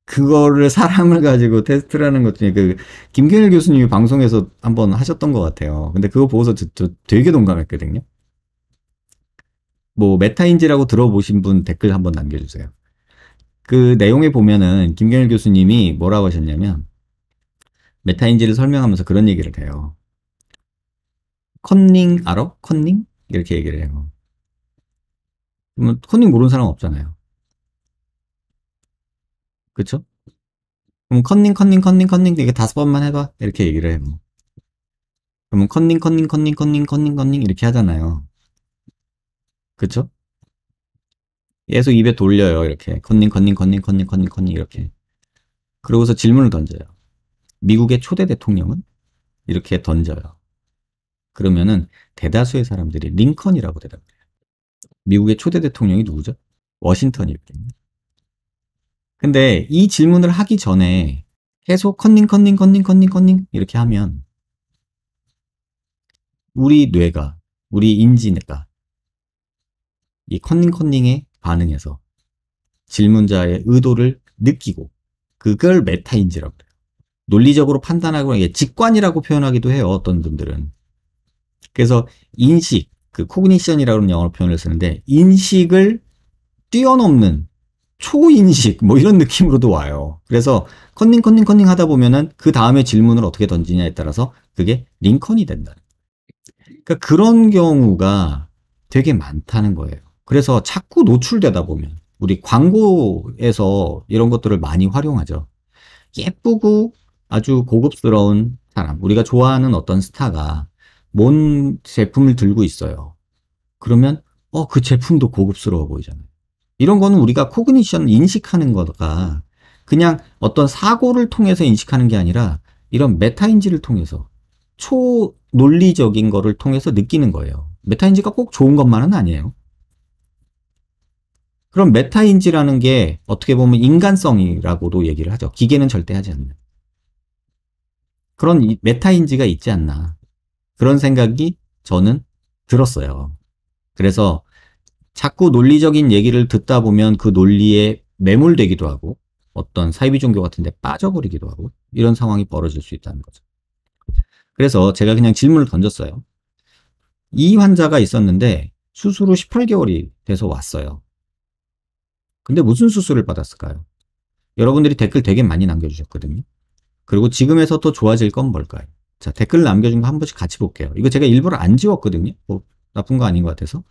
그거를 사람을 가지고 테스트라는 것 중에 그 김경일 교수님이 방송에서 한번 하셨던 것 같아요. 근데 그거 보고서 저, 저 되게 동감했거든요. 뭐 메타인지라고 들어보신 분 댓글 한번 남겨주세요. 그 내용에 보면은 김경일 교수님이 뭐라고 하셨냐면 메타인지를 설명하면서 그런 얘기를 해요. 컨닝 알아? 컨닝? 이렇게 얘기를 해요. 그러면 컨닝 모르는 사람 없잖아요. 그쵸? 그럼 컨닝, 컨닝, 컨닝, 컨닝, 이게 다섯 번만 해봐. 이렇게 얘기를 해, 뭐. 그러 컨닝, 컨닝, 컨닝, 컨닝, 컨닝, 컨닝, 이렇게 하잖아요. 그쵸? 계속 입에 돌려요, 이렇게. 컨닝, 컨닝, 컨닝, 컨닝, 컨닝, 컨닝, 이렇게. 그러고서 질문을 던져요. 미국의 초대 대통령은? 이렇게 던져요. 그러면은 대다수의 사람들이 링컨이라고 대답해요. 미국의 초대 대통령이 누구죠? 워싱턴이거든요. 근데 이 질문을 하기 전에 계속 컨닝, 컨닝, 컨닝, 컨닝, 컨닝 이렇게 하면 우리 뇌가, 우리 인지가 이 컨닝, 컨닝에 반응해서 질문자의 의도를 느끼고 그걸 메타인지라고 해요. 논리적으로 판단하고 이게 직관이라고 표현하기도 해요. 어떤 분들은. 그래서 인식, 그 코그니션이라는 영어로 표현을 쓰는데 인식을 뛰어넘는 초인식 뭐 이런 느낌으로도 와요. 그래서 컨닝 컨닝 컨닝 하다 보면은 그 다음에 질문을 어떻게 던지냐에 따라서 그게 링컨이 된다. 그러니까 그런 경우가 되게 많다는 거예요. 그래서 자꾸 노출되다 보면 우리 광고에서 이런 것들을 많이 활용하죠. 예쁘고 아주 고급스러운 사람, 우리가 좋아하는 어떤 스타가 뭔 제품을 들고 있어요. 그러면 어, 그 제품도 고급스러워 보이잖아요. 이런 거는 우리가 코그니션 인식하는 거가 그냥 어떤 사고를 통해서 인식하는 게 아니라 이런 메타인지를 통해서 초논리적인 거를 통해서 느끼는 거예요. 메타인지가 꼭 좋은 것만은 아니에요. 그럼 메타인지라는 게 어떻게 보면 인간성이라고도 얘기를 하죠. 기계는 절대 하지 않는. 그런 메타인지가 있지 않나. 그런 생각이 저는 들었어요. 그래서 자꾸 논리적인 얘기를 듣다 보면 그 논리에 매몰되기도 하고 어떤 사이비 종교 같은 데 빠져버리기도 하고 이런 상황이 벌어질 수 있다는 거죠. 그래서 제가 그냥 질문을 던졌어요. 이 환자가 있었는데 수술 후 18개월이 돼서 왔어요. 근데 무슨 수술을 받았을까요? 여러분들이 댓글 되게 많이 남겨주셨거든요. 그리고 지금에서 또 좋아질 건 뭘까요? 자, 댓글 남겨준 거 한 번씩 같이 볼게요. 이거 제가 일부러 안 지웠거든요. 뭐 나쁜 거 아닌 것 같아서.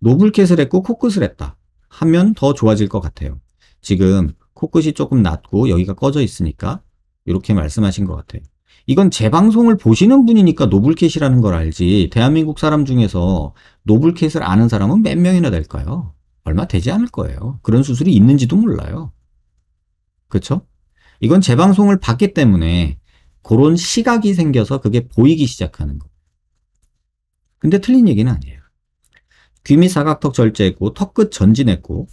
노블캐슬 했고 코끝을 했다 하면 더 좋아질 것 같아요. 지금 코끝이 조금 낮고 여기가 꺼져 있으니까 이렇게 말씀하신 것 같아요. 이건 재방송을 보시는 분이니까 노블캣이라는 걸 알지 대한민국 사람 중에서 노블캣을 아는 사람은 몇 명이나 될까요? 얼마 되지 않을 거예요. 그런 수술이 있는지도 몰라요. 그렇죠? 이건 재방송을 봤기 때문에 그런 시각이 생겨서 그게 보이기 시작하는 거. 근데 틀린 얘기는 아니에요. 귀미 사각턱 절제했고 턱 끝 전진했고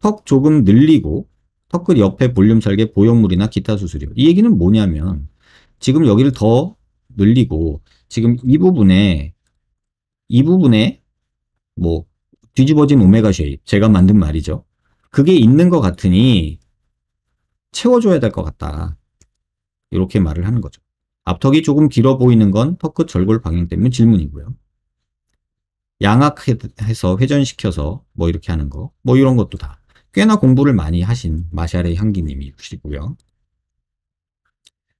턱 조금 늘리고 턱 끝 옆에 볼륨 설계 보형물이나 기타 수술이요이 얘기는 뭐냐면 지금 여기를 더 늘리고 지금 이 부분에 이 부분에 뭐 뒤집어진 오메가 쉐입 제가 만든 말이죠 그게 있는 것 같으니 채워줘야 될 것 같다 이렇게 말을 하는 거죠 앞턱이 조금 길어 보이는 건 턱 끝 절골 방향 때문 에 질문이고요 양악해서 회전시켜서 뭐 이렇게 하는 거 뭐 이런 것도 다 꽤나 공부를 많이 하신 마샬의 향기님이시고요.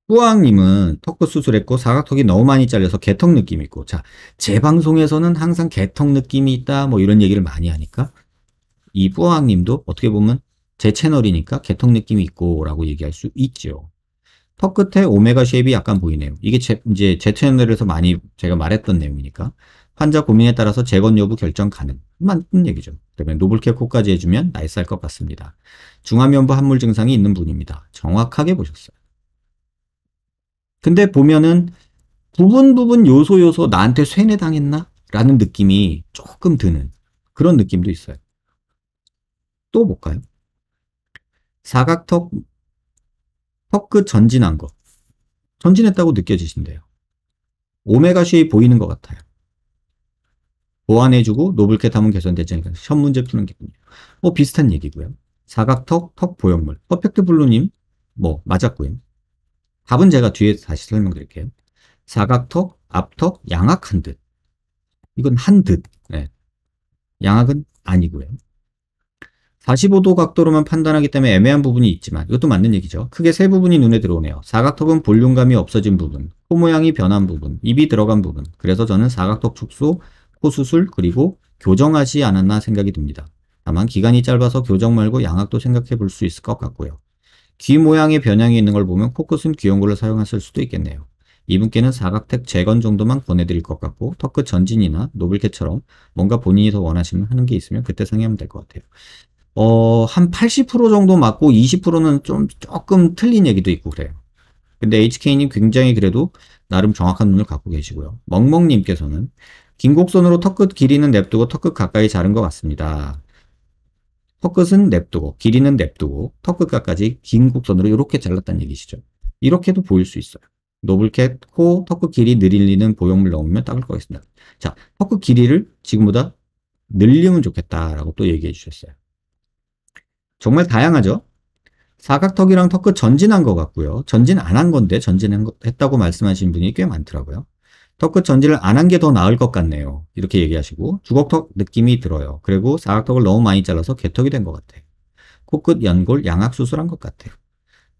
뿌왕님은 턱끝 수술했고 사각턱이 너무 많이 잘려서 개턱 느낌이 있고 자 재방송에서는 항상 개턱 느낌이 있다 뭐 이런 얘기를 많이 하니까 이 뿌왕님도 어떻게 보면 제 채널이니까 개턱 느낌이 있고 라고 얘기할 수 있죠. 턱 끝에 오메가 쉐입이 약간 보이네요. 이게 제, 이제 제 채널에서 많이 제가 말했던 내용이니까 환자 고민에 따라서 재건 여부 결정 가능. 만 얘기죠. 그다음 노블캡 코까지 해주면 나이스 할것 같습니다. 중화면부 함몰 증상이 있는 분입니다. 정확하게 보셨어요. 근데 보면은 부분 부분 요소 요소 나한테 쇠뇌당했나? 라는 느낌이 조금 드는 그런 느낌도 있어요. 또 볼까요? 사각턱 턱 끝 전진한 거. 전진했다고 느껴지신대요. 오메가 쉐이 보이는 것 같아요. 보완해주고 노블캣 하면 개선되잖아요. 첫 문제 푸는 기분이에요. 뭐 비슷한 얘기고요. 사각턱, 턱 보형물. 퍼펙트 블루님 뭐 맞았고요. 답은 제가 뒤에 다시 설명드릴게요. 사각턱, 앞턱, 양악한 듯. 이건 한 듯. 네. 양악은 아니고요. 45도 각도로만 판단하기 때문에 애매한 부분이 있지만 이것도 맞는 얘기죠. 크게 세 부분이 눈에 들어오네요. 사각턱은 볼륨감이 없어진 부분, 코 모양이 변한 부분, 입이 들어간 부분. 그래서 저는 사각턱 축소, 코수술 그리고 교정하지 않았나 생각이 듭니다. 다만 기간이 짧아서 교정 말고 양악도 생각해 볼 수 있을 것 같고요. 귀 모양의 변형이 있는 걸 보면 코끝은 귀연구를 사용했을 수도 있겠네요. 이분께는 사각택 재건 정도만 권해드릴 것 같고 턱끝 전진이나 노블캣처럼 뭔가 본인이 더 원하시면 하는 게 있으면 그때 상의하면 될 것 같아요. 어, 한 80% 정도 맞고 20%는 좀 조금 틀린 얘기도 있고 그래요. 근데 HK님 굉장히 그래도 나름 정확한 눈을 갖고 계시고요. 멍멍님께서는 긴 곡선으로 턱끝 길이는 냅두고 턱끝 가까이 자른 것 같습니다. 턱끝은 냅두고 길이는 냅두고 턱끝까지 가긴 곡선으로 이렇게 잘랐다는 얘기시죠. 이렇게도 보일 수 있어요. 노블캣, 코, 턱끝 길이 늘리는 보형물 넣으면 닦을 거겠습니다. 자, 턱 끝 길이를 지금보다 늘리면 좋겠다라고 또 얘기해 주셨어요. 정말 다양하죠? 사각턱이랑 턱끝 전진한 것 같고요. 전진 안 한 건데 전진했다고 말씀하신 분이 꽤 많더라고요. 턱끝 전지를 안 한 게 더 나을 것 같네요. 이렇게 얘기하시고 주걱턱 느낌이 들어요. 그리고 사각턱을 너무 많이 잘라서 개턱이 된 것 같아. 코끝 연골 양악 수술한 것 같아.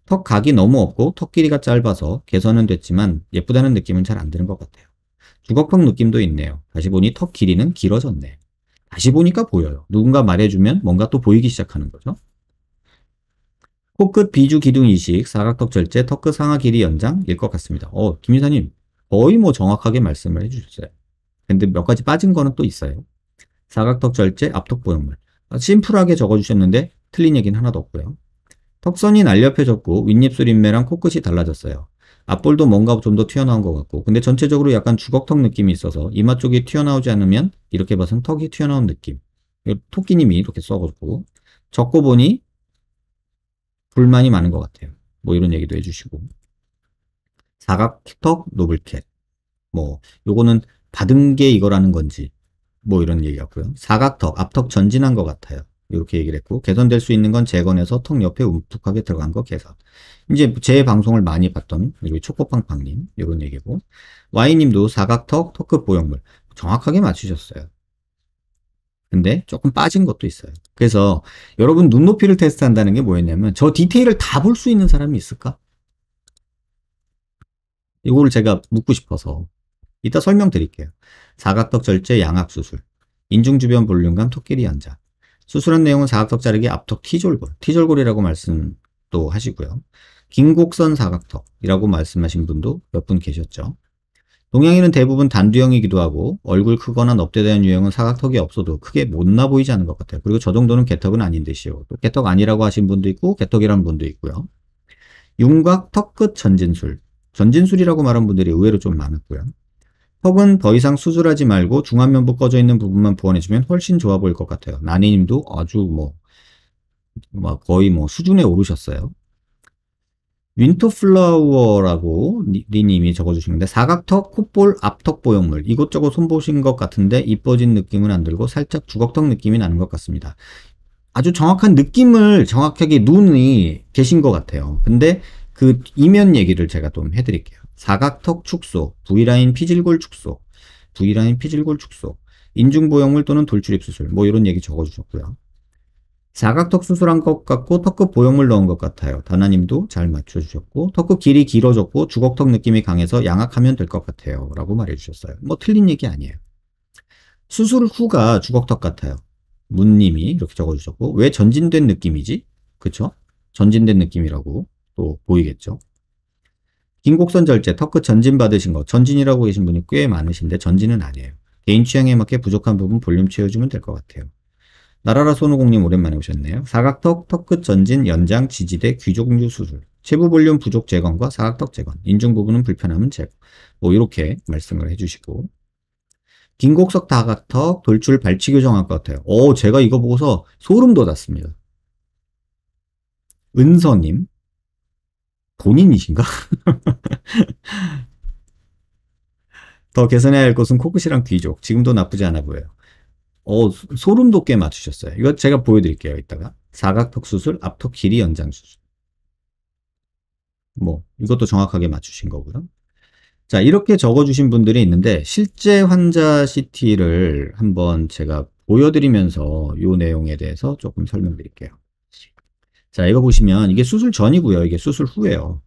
턱 각이 너무 없고 턱 길이가 짧아서 개선은 됐지만 예쁘다는 느낌은 잘 안 드는 것 같아요. 주걱턱 느낌도 있네요. 다시 보니 턱 길이는 길어졌네. 다시 보니까 보여요. 누군가 말해주면 뭔가 또 보이기 시작하는 거죠. 코끝 비주 기둥 이식, 사각턱 절제, 턱 끝 상하 길이 연장일 것 같습니다. 어, 김유사님, 거의 뭐 정확하게 말씀을 해주셨어요. 근데 몇 가지 빠진 거는 또 있어요. 사각턱 절제, 앞턱 보형물. 심플하게 적어주셨는데 틀린 얘기는 하나도 없고요. 턱선이 날렵해졌고 윗입술 인매랑 코끝이 달라졌어요. 앞볼도 뭔가 좀 더 튀어나온 것 같고 근데 전체적으로 약간 주걱턱 느낌이 있어서 이마 쪽이 튀어나오지 않으면 이렇게 봐선 턱이 튀어나온 느낌. 토끼님이 이렇게 써가지고 적고 보니 불만이 많은 것 같아요. 뭐 이런 얘기도 해주시고 사각 큐턱 노블캣 뭐 요거는 받은 게 이거라는 건지 뭐 이런 얘기였고요. 사각턱, 앞턱 전진한 것 같아요. 이렇게 얘기를 했고 개선될 수 있는 건 재건해서 턱 옆에 움푹하게 들어간 거 개선. 이제 제 방송을 많이 봤던 그리고 초코팡팡님 이런 얘기고 와이님도 사각턱, 턱 끝 보형물 정확하게 맞추셨어요. 근데 조금 빠진 것도 있어요. 그래서 여러분 눈높이를 테스트한다는 게 뭐였냐면 저 디테일을 다 볼 수 있는 사람이 있을까? 이거를 제가 묻고 싶어서 이따 설명드릴게요. 사각턱 절제 양악 수술, 인중 주변 볼륨감 턱끼리 연자. 수술한 내용은 사각턱 자르기 앞턱 티졸골, 티졸골이라고 말씀도 하시고요. 긴곡선 사각턱이라고 말씀하신 분도 몇 분 계셨죠. 동양인은 대부분 단두형이기도 하고 얼굴 크거나 넓대대한 유형은 사각턱이 없어도 크게 못나 보이지 않는것 같아요. 그리고 저 정도는 개턱은 아닌 듯이요. 또 개턱 아니라고 하신 분도 있고 개턱이라는 분도 있고요. 윤곽 턱끝 전진술 전진술이라고 말한 분들이 의외로 좀 많았고요. 턱은 더 이상 수술하지 말고 중안면부 꺼져 있는 부분만 보완해주면 훨씬 좋아 보일 것 같아요. 나니님도 아주 뭐, 뭐 거의 뭐 수준에 오르셨어요. 윈터플라워라고 니님이 적어주시는데 사각턱, 콧볼, 앞턱 보형물 이것저것 손보신 것 같은데 이뻐진 느낌은 안 들고 살짝 주걱턱 느낌이 나는 것 같습니다. 아주 정확한 느낌을 정확하게 눈이 계신 것 같아요. 근데 그 이면 얘기를 제가 좀 해드릴게요. 사각턱 축소, V라인 피질골 축소, V라인 피질골 축소, 인중보형물 또는 돌출입 수술 뭐 이런 얘기 적어주셨고요. 사각턱 수술한 것 같고 턱 끝 보형물 넣은 것 같아요. 다나님도 잘 맞춰주셨고 턱 끝 길이 길어졌고 주걱턱 느낌이 강해서 양악하면 될 것 같아요. 라고 말해주셨어요. 뭐 틀린 얘기 아니에요. 수술 후가 주걱턱 같아요. 문님이 이렇게 적어주셨고 왜 전진된 느낌이지? 그쵸? 전진된 느낌이라고 또 보이겠죠. 긴 곡선 절제, 턱끝 전진 받으신 거, 전진이라고 계신 분이 꽤 많으신데 전진은 아니에요. 개인 취향에 맞게 부족한 부분 볼륨 채워주면 될 것 같아요. 나라라 손오공님 오랜만에 오셨네요. 사각턱, 턱끝 전진, 연장, 지지대, 귀족류 수술, 체부 볼륨 부족 재건과 사각턱 재건, 인중 부분은 불편함은 제거. 뭐 이렇게 말씀을 해주시고 긴곡석 다각턱 돌출 발치 교정할 것 같아요. 오, 제가 이거 보고서 소름 돋았습니다. 은서님, 본인이신가? 더 개선해야 할 것은 코끝이랑 귀족. 지금도 나쁘지 않아 보여요. 어, 소름 돋게 맞추셨어요. 이거 제가 보여드릴게요, 이따가. 사각턱 수술, 앞턱 길이 연장 수술. 뭐, 이것도 정확하게 맞추신 거고요. 자, 이렇게 적어주신 분들이 있는데, 실제 환자 CT를 한번 제가 보여드리면서 이 내용에 대해서 조금 설명드릴게요. 자, 이거 보시면 이게 수술 전이고요. 이게 수술 후에요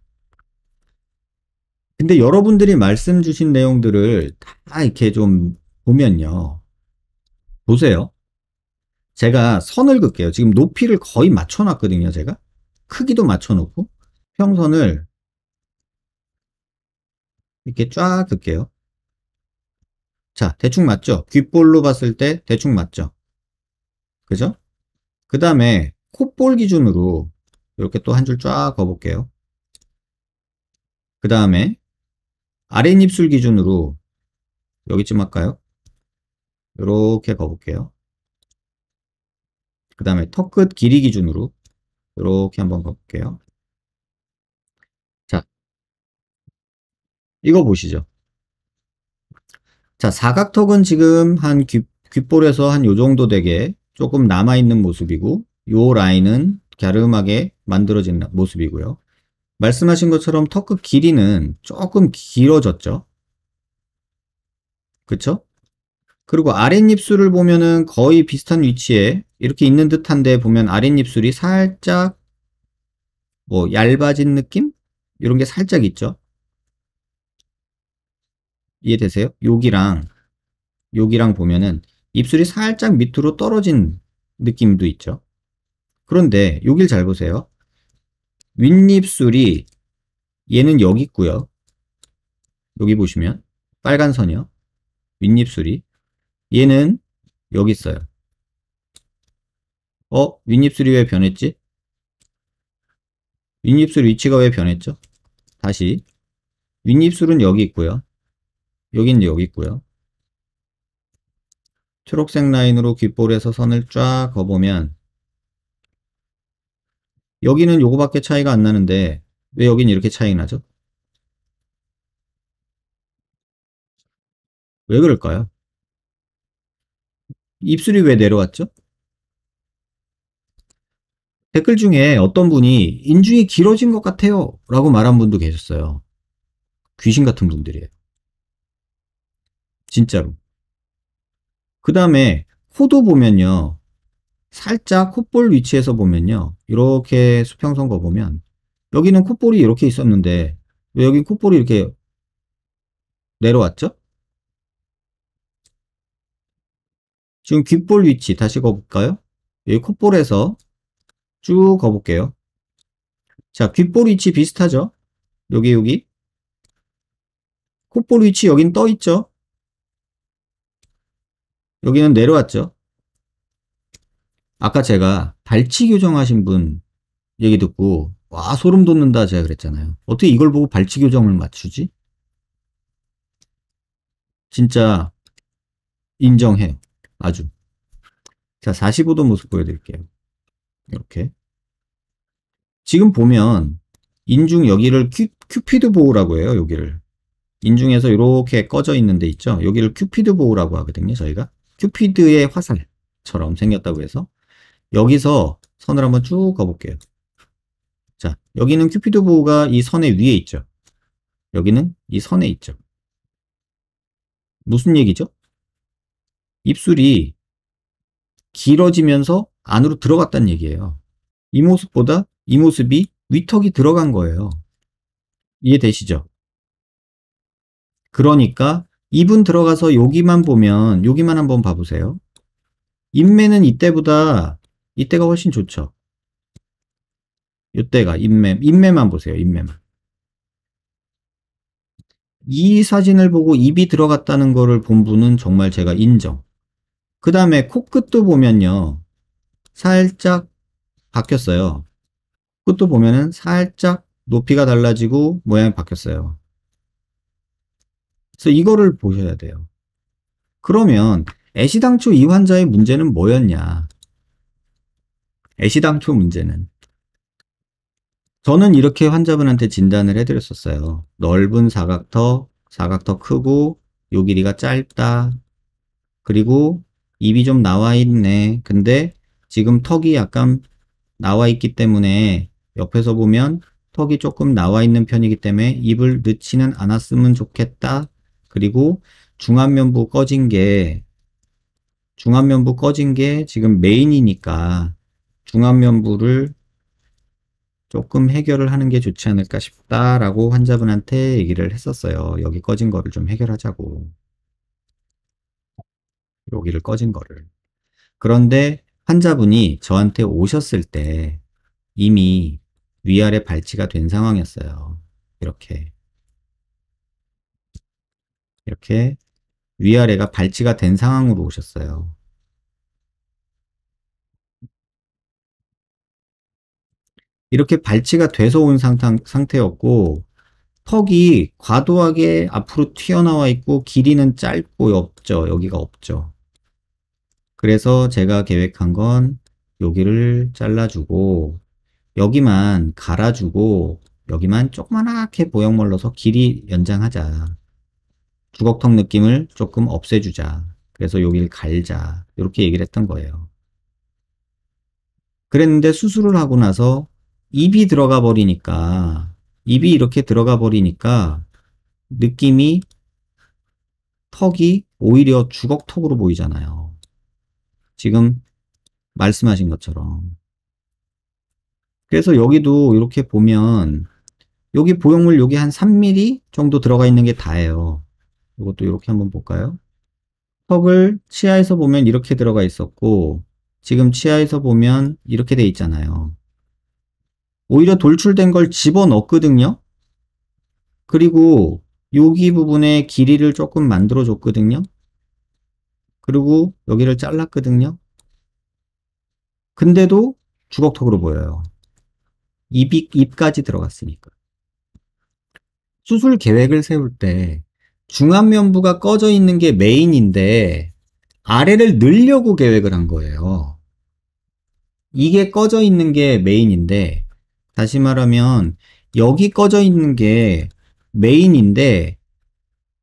근데 여러분들이 말씀 주신 내용들을 다 이렇게 좀 보면요. 보세요. 제가 선을 긋게요. 지금 높이를 거의 맞춰놨거든요. 제가. 크기도 맞춰놓고 평선을 이렇게 쫙 긋게요. 자, 대충 맞죠? 귓볼로 봤을 때 대충 맞죠? 그죠? 그 다음에 콧볼 기준으로 이렇게 또 한 줄쫙 그어볼게요. 그 다음에 아랫입술 기준으로 여기쯤 할까요? 이렇게 그어볼게요. 그 다음에 턱끝 길이 기준으로 이렇게 한번 그어볼게요. 자, 이거 보시죠. 자, 사각턱은 지금 한 귓, 귓볼에서 한 요 정도 되게 조금 남아있는 모습이고 요 라인은 갸름하게 만들어진 모습이고요. 말씀하신 것처럼 턱 끝 길이는 조금 길어졌죠. 그쵸? 그리고 아랫입술을 보면은 거의 비슷한 위치에 이렇게 있는 듯한데 보면 아랫입술이 살짝 뭐 얇아진 느낌? 이런 게 살짝 있죠. 이해되세요? 여기랑 여기랑 보면은 입술이 살짝 밑으로 떨어진 느낌도 있죠. 그런데 여길 잘 보세요. 윗입술이 얘는 여기 있고요. 여기 보시면 빨간 선이요. 윗입술이 얘는 여기 있어요. 어? 윗입술이 왜 변했지? 윗입술 위치가 왜 변했죠? 다시 윗입술은 여기 있고요. 여긴 여기 있고요. 초록색 라인으로 귓볼에서 선을 쫙 거보면 여기는 요거밖에 차이가 안 나는데 왜 여긴 이렇게 차이 나죠? 왜 그럴까요? 입술이 왜 내려왔죠? 댓글 중에 어떤 분이 인중이 길어진 것 같아요 라고 말한 분도 계셨어요. 귀신 같은 분들이에요. 진짜로. 그 다음에 코도 보면요. 살짝 콧볼 위치에서 보면요. 이렇게 수평선 거 보면 여기는 콧볼이 이렇게 있었는데 왜 여긴 콧볼이 이렇게 내려왔죠? 지금 귓볼 위치 다시 거볼까요? 여기 콧볼에서 쭉 거볼게요. 자, 귓볼 위치 비슷하죠? 여기 여기 콧볼 위치 여긴 떠 있죠? 여기는 내려왔죠? 아까 제가 발치 교정하신 분 얘기 듣고 와 소름 돋는다 제가 그랬잖아요. 어떻게 이걸 보고 발치 교정을 맞추지? 진짜 인정해 아주. 자 45도 모습 보여드릴게요. 이렇게. 지금 보면 인중 여기를 큐, 큐피드 보호라고 해요. 여기를. 인중에서 이렇게 꺼져 있는 데 있죠. 여기를 큐피드 보호라고 하거든요. 저희가. 큐피드의 화살처럼 생겼다고 해서 여기서 선을 한번 쭉 가볼게요. 자, 여기는 큐피드 보호가 이 선의 위에 있죠. 여기는 이 선에 있죠. 무슨 얘기죠? 입술이 길어지면서 안으로 들어갔다는 얘기예요. 이 모습보다 이 모습이 위턱이 들어간 거예요. 이해되시죠? 그러니까 입은 들어가서 여기만 보면 여기만 한번 봐보세요. 인매는 이때보다 이때가 훨씬 좋죠. 이때가 인매, 인매만 보세요. 인매만. 이 사진을 보고 입이 들어갔다는 거를 본 분은 정말 제가 인정. 그 다음에 코끝도 보면요. 살짝 바뀌었어요. 코끝도 보면은 살짝 높이가 달라지고 모양이 바뀌었어요. 그래서 이거를 보셔야 돼요. 그러면 애시당초 이 환자의 문제는 뭐였냐? 애시당초 문제는 저는 이렇게 환자분한테 진단을 해드렸었어요. 넓은 사각터, 사각터 크고 요 길이가 짧다. 그리고 입이 좀 나와 있네. 근데 지금 턱이 약간 나와 있기 때문에 옆에서 보면 턱이 조금 나와 있는 편이기 때문에 입을 늦지는 않았으면 좋겠다. 그리고 중안면부 꺼진 게 중안면부 꺼진 게 지금 메인이니까 중안면부를 조금 해결을 하는 게 좋지 않을까 싶다라고 환자분한테 얘기를 했었어요. 여기 꺼진 거를 좀 해결하자고. 여기를 꺼진 거를. 그런데 환자분이 저한테 오셨을 때 이미 위아래 발치가 된 상황이었어요. 이렇게. 이렇게 위아래가 발치가 된 상황으로 오셨어요. 이렇게 발치가 돼서 온 상태, 였고 턱이 과도하게 앞으로 튀어나와 있고 길이는 짧고 없죠. 여기가 없죠. 그래서 제가 계획한 건 여기를 잘라주고 여기만 갈아주고 여기만 조그맣게 보형 멀러서 길이 연장하자. 주걱턱 느낌을 조금 없애주자. 그래서 여기를 갈자. 이렇게 얘기를 했던 거예요. 그랬는데 수술을 하고 나서 입이 들어가 버리니까 입이 음. 이렇게 들어가 버리니까 느낌이 턱이 오히려 주걱턱으로 보이잖아요. 지금 말씀하신 것처럼. 그래서 여기도 이렇게 보면 여기 보형물 여기 한 3mm 정도 들어가 있는 게 다예요. 이것도 이렇게 한번 볼까요? 턱을 치아에서 보면 이렇게 들어가 있었고 지금 치아에서 보면 이렇게 돼 있잖아요. 오히려 돌출된 걸 집어넣거든요. 그리고 여기 부분에 길이를 조금 만들어 줬거든요. 그리고 여기를 잘랐거든요. 근데도 주걱턱으로 보여요. 입이, 입까지 들어갔으니까. 수술 계획을 세울 때 중안면부가 꺼져 있는 게 메인인데 아래를 늘려고 계획을 한 거예요. 이게 꺼져 있는 게 메인인데 다시 말하면 여기 꺼져 있는 게 메인인데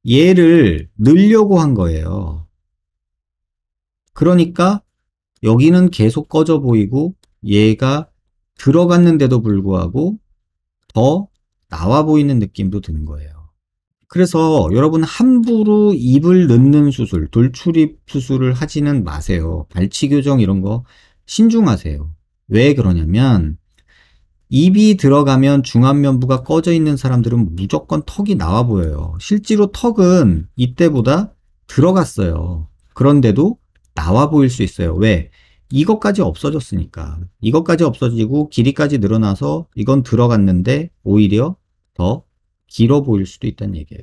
얘를 늘려고 한 거예요. 그러니까 여기는 계속 꺼져 보이고 얘가 들어갔는데도 불구하고 더 나와 보이는 느낌도 드는 거예요. 그래서 여러분 함부로 입을 넣는 수술, 돌출입 수술을 하지는 마세요. 발치 교정 이런 거 신중하세요. 왜 그러냐면 입이 들어가면 중안면부가 꺼져 있는 사람들은 무조건 턱이 나와 보여요. 실제로 턱은 이때보다 들어갔어요. 그런데도 나와 보일 수 있어요. 왜? 이것까지 없어졌으니까. 이것까지 없어지고 길이까지 늘어나서 이건 들어갔는데 오히려 더 길어 보일 수도 있다는 얘기예요.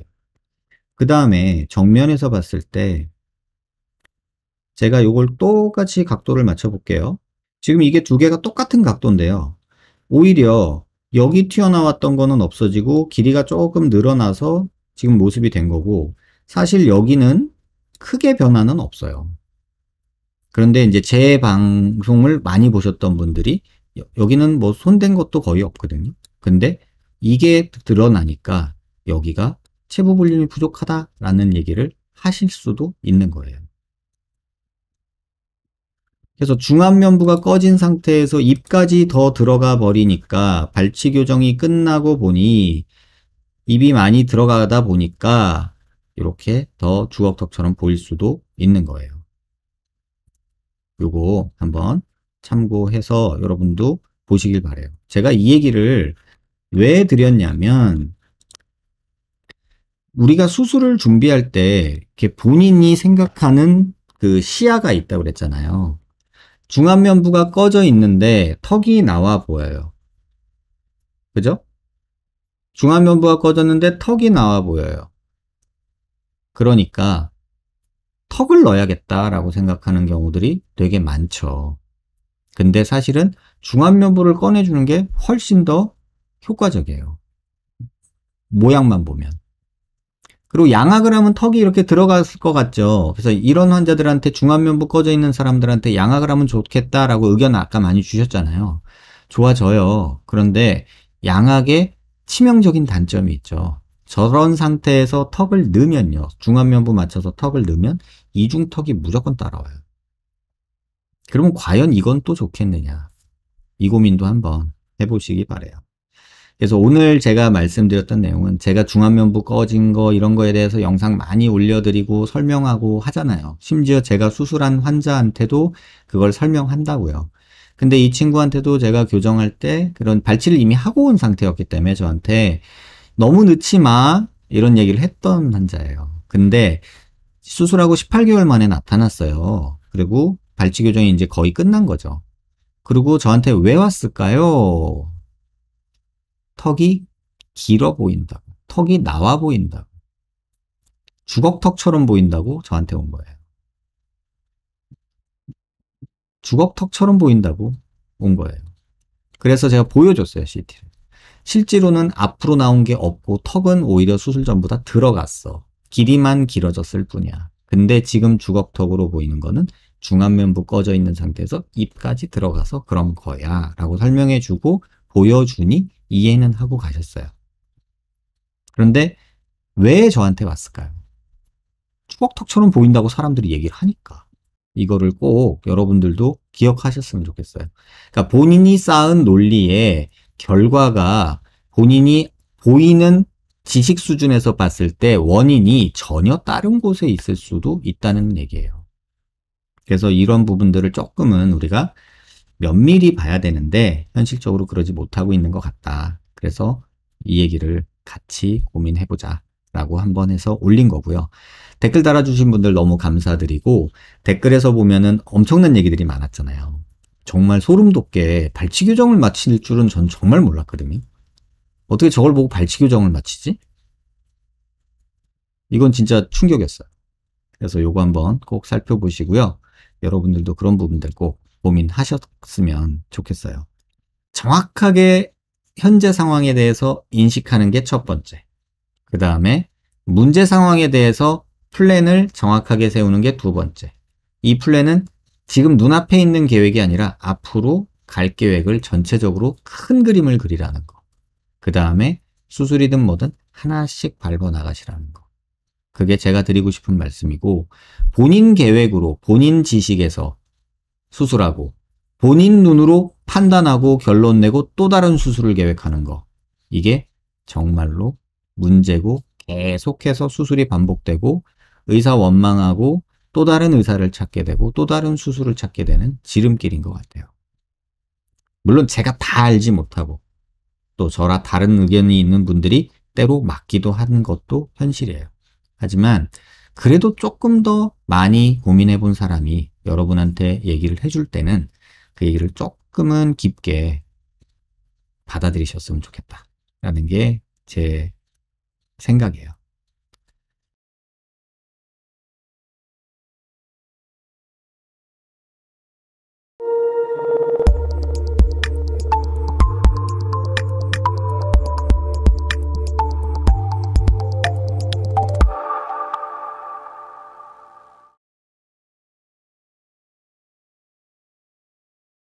그 다음에 정면에서 봤을 때 제가 이걸 똑같이 각도를 맞춰 볼게요. 지금 이게 두 개가 똑같은 각도인데요. 오히려 여기 튀어나왔던 거는 없어지고 길이가 조금 늘어나서 지금 모습이 된 거고 사실 여기는 크게 변화는 없어요. 그런데 이제 제 방송을 많이 보셨던 분들이 여기는 뭐 손댄 것도 거의 없거든요. 근데 이게 드러나니까 여기가 체부 분림이 부족하다라는 얘기를 하실 수도 있는 거예요. 그래서 중안면부가 꺼진 상태에서 입까지 더 들어가 버리니까 발치 교정이 끝나고 보니 입이 많이 들어가다 보니까 이렇게 더 주걱턱처럼 보일 수도 있는 거예요. 요거 한번 참고해서 여러분도 보시길 바래요. 제가 이 얘기를 왜 드렸냐면 우리가 수술을 준비할 때 이렇게 본인이 생각하는 그 시야가 있다고 그랬잖아요. 중안면부가 꺼져 있는데 턱이 나와 보여요. 그죠? 중안면부가 꺼졌는데 턱이 나와 보여요. 그러니까 턱을 넣어야겠다라고 생각하는 경우들이 되게 많죠. 근데 사실은 중안면부를 꺼내주는 게 훨씬 더 효과적이에요. 모양만 보면. 그리고 양악을 하면 턱이 이렇게 들어갔을 것 같죠. 그래서 이런 환자들한테 중안면부 꺼져 있는 사람들한테 양악을 하면 좋겠다라고 의견 아까 많이 주셨잖아요. 좋아져요. 그런데 양악에 치명적인 단점이 있죠. 저런 상태에서 턱을 넣으면요. 중안면부 맞춰서 턱을 넣으면 이중턱이 무조건 따라와요. 그러면 과연 이건 또 좋겠느냐. 이 고민도 한번 해보시기 바래요. 그래서 오늘 제가 말씀드렸던 내용은 제가 중안면부 꺼진 거 이런 거에 대해서 영상 많이 올려드리고 설명하고 하잖아요. 심지어 제가 수술한 환자한테도 그걸 설명한다고요. 근데 이 친구한테도 제가 교정할 때 그런 발치를 이미 하고 온 상태였기 때문에 저한테 너무 늦지 마 이런 얘기를 했던 환자예요. 근데 수술하고 18개월 만에 나타났어요. 그리고 발치 교정이 이제 거의 끝난 거죠. 그리고 저한테 왜 왔을까요? 턱이 길어 보인다고. 턱이 나와 보인다고. 주걱턱처럼 보인다고 저한테 온 거예요. 주걱턱처럼 보인다고 온 거예요. 그래서 제가 보여줬어요, CT를. 실제로는 앞으로 나온 게 없고 턱은 오히려 수술 전보다 들어갔어. 길이만 길어졌을 뿐이야. 근데 지금 주걱턱으로 보이는 거는 중안면부 꺼져 있는 상태에서 입까지 들어가서 그런 거야 라고 설명해주고 보여주니 이해는 하고 가셨어요. 그런데 왜 저한테 왔을까요? 추억턱처럼 보인다고 사람들이 얘기를 하니까. 이거를 꼭 여러분들도 기억하셨으면 좋겠어요. 그러니까 본인이 쌓은 논리의 결과가 본인이 보이는 지식 수준에서 봤을 때 원인이 전혀 다른 곳에 있을 수도 있다는 얘기예요. 그래서 이런 부분들을 조금은 우리가 면밀히 봐야 되는데 현실적으로 그러지 못하고 있는 것 같다. 그래서 이 얘기를 같이 고민해보자 라고 한번 해서 올린 거고요. 댓글 달아주신 분들 너무 감사드리고 댓글에서 보면은 엄청난 얘기들이 많았잖아요. 정말 소름 돋게 발치 교정을 마칠 줄은 전 정말 몰랐거든요. 어떻게 저걸 보고 발치 교정을 마치지? 이건 진짜 충격이었어요. 그래서 요거 한번 꼭 살펴보시고요. 여러분들도 그런 부분들 꼭 고민하셨으면 좋겠어요. 정확하게 현재 상황에 대해서 인식하는 게 첫 번째. 그 다음에 문제 상황에 대해서 플랜을 정확하게 세우는 게 두 번째. 이 플랜은 지금 눈앞에 있는 계획이 아니라 앞으로 갈 계획을 전체적으로 큰 그림을 그리라는 거. 그 다음에 수술이든 뭐든 하나씩 밟아 나가시라는 거. 그게 제가 드리고 싶은 말씀이고 본인 계획으로 본인 지식에서 수술하고 본인 눈으로 판단하고 결론 내고 또 다른 수술을 계획하는 거. 이게 정말로 문제고 계속해서 수술이 반복되고 의사 원망하고 또 다른 의사를 찾게 되고 또 다른 수술을 찾게 되는 지름길인 것 같아요. 물론 제가 다 알지 못하고 또 저라 다른 의견이 있는 분들이 때로 맞기도 하는 것도 현실이에요. 하지만 그래도 조금 더 많이 고민해 본 사람이 여러분한테 얘기를 해줄 때는 그 얘기를 조금은 깊게 받아들이셨으면 좋겠다. 라는 게 제 생각이에요.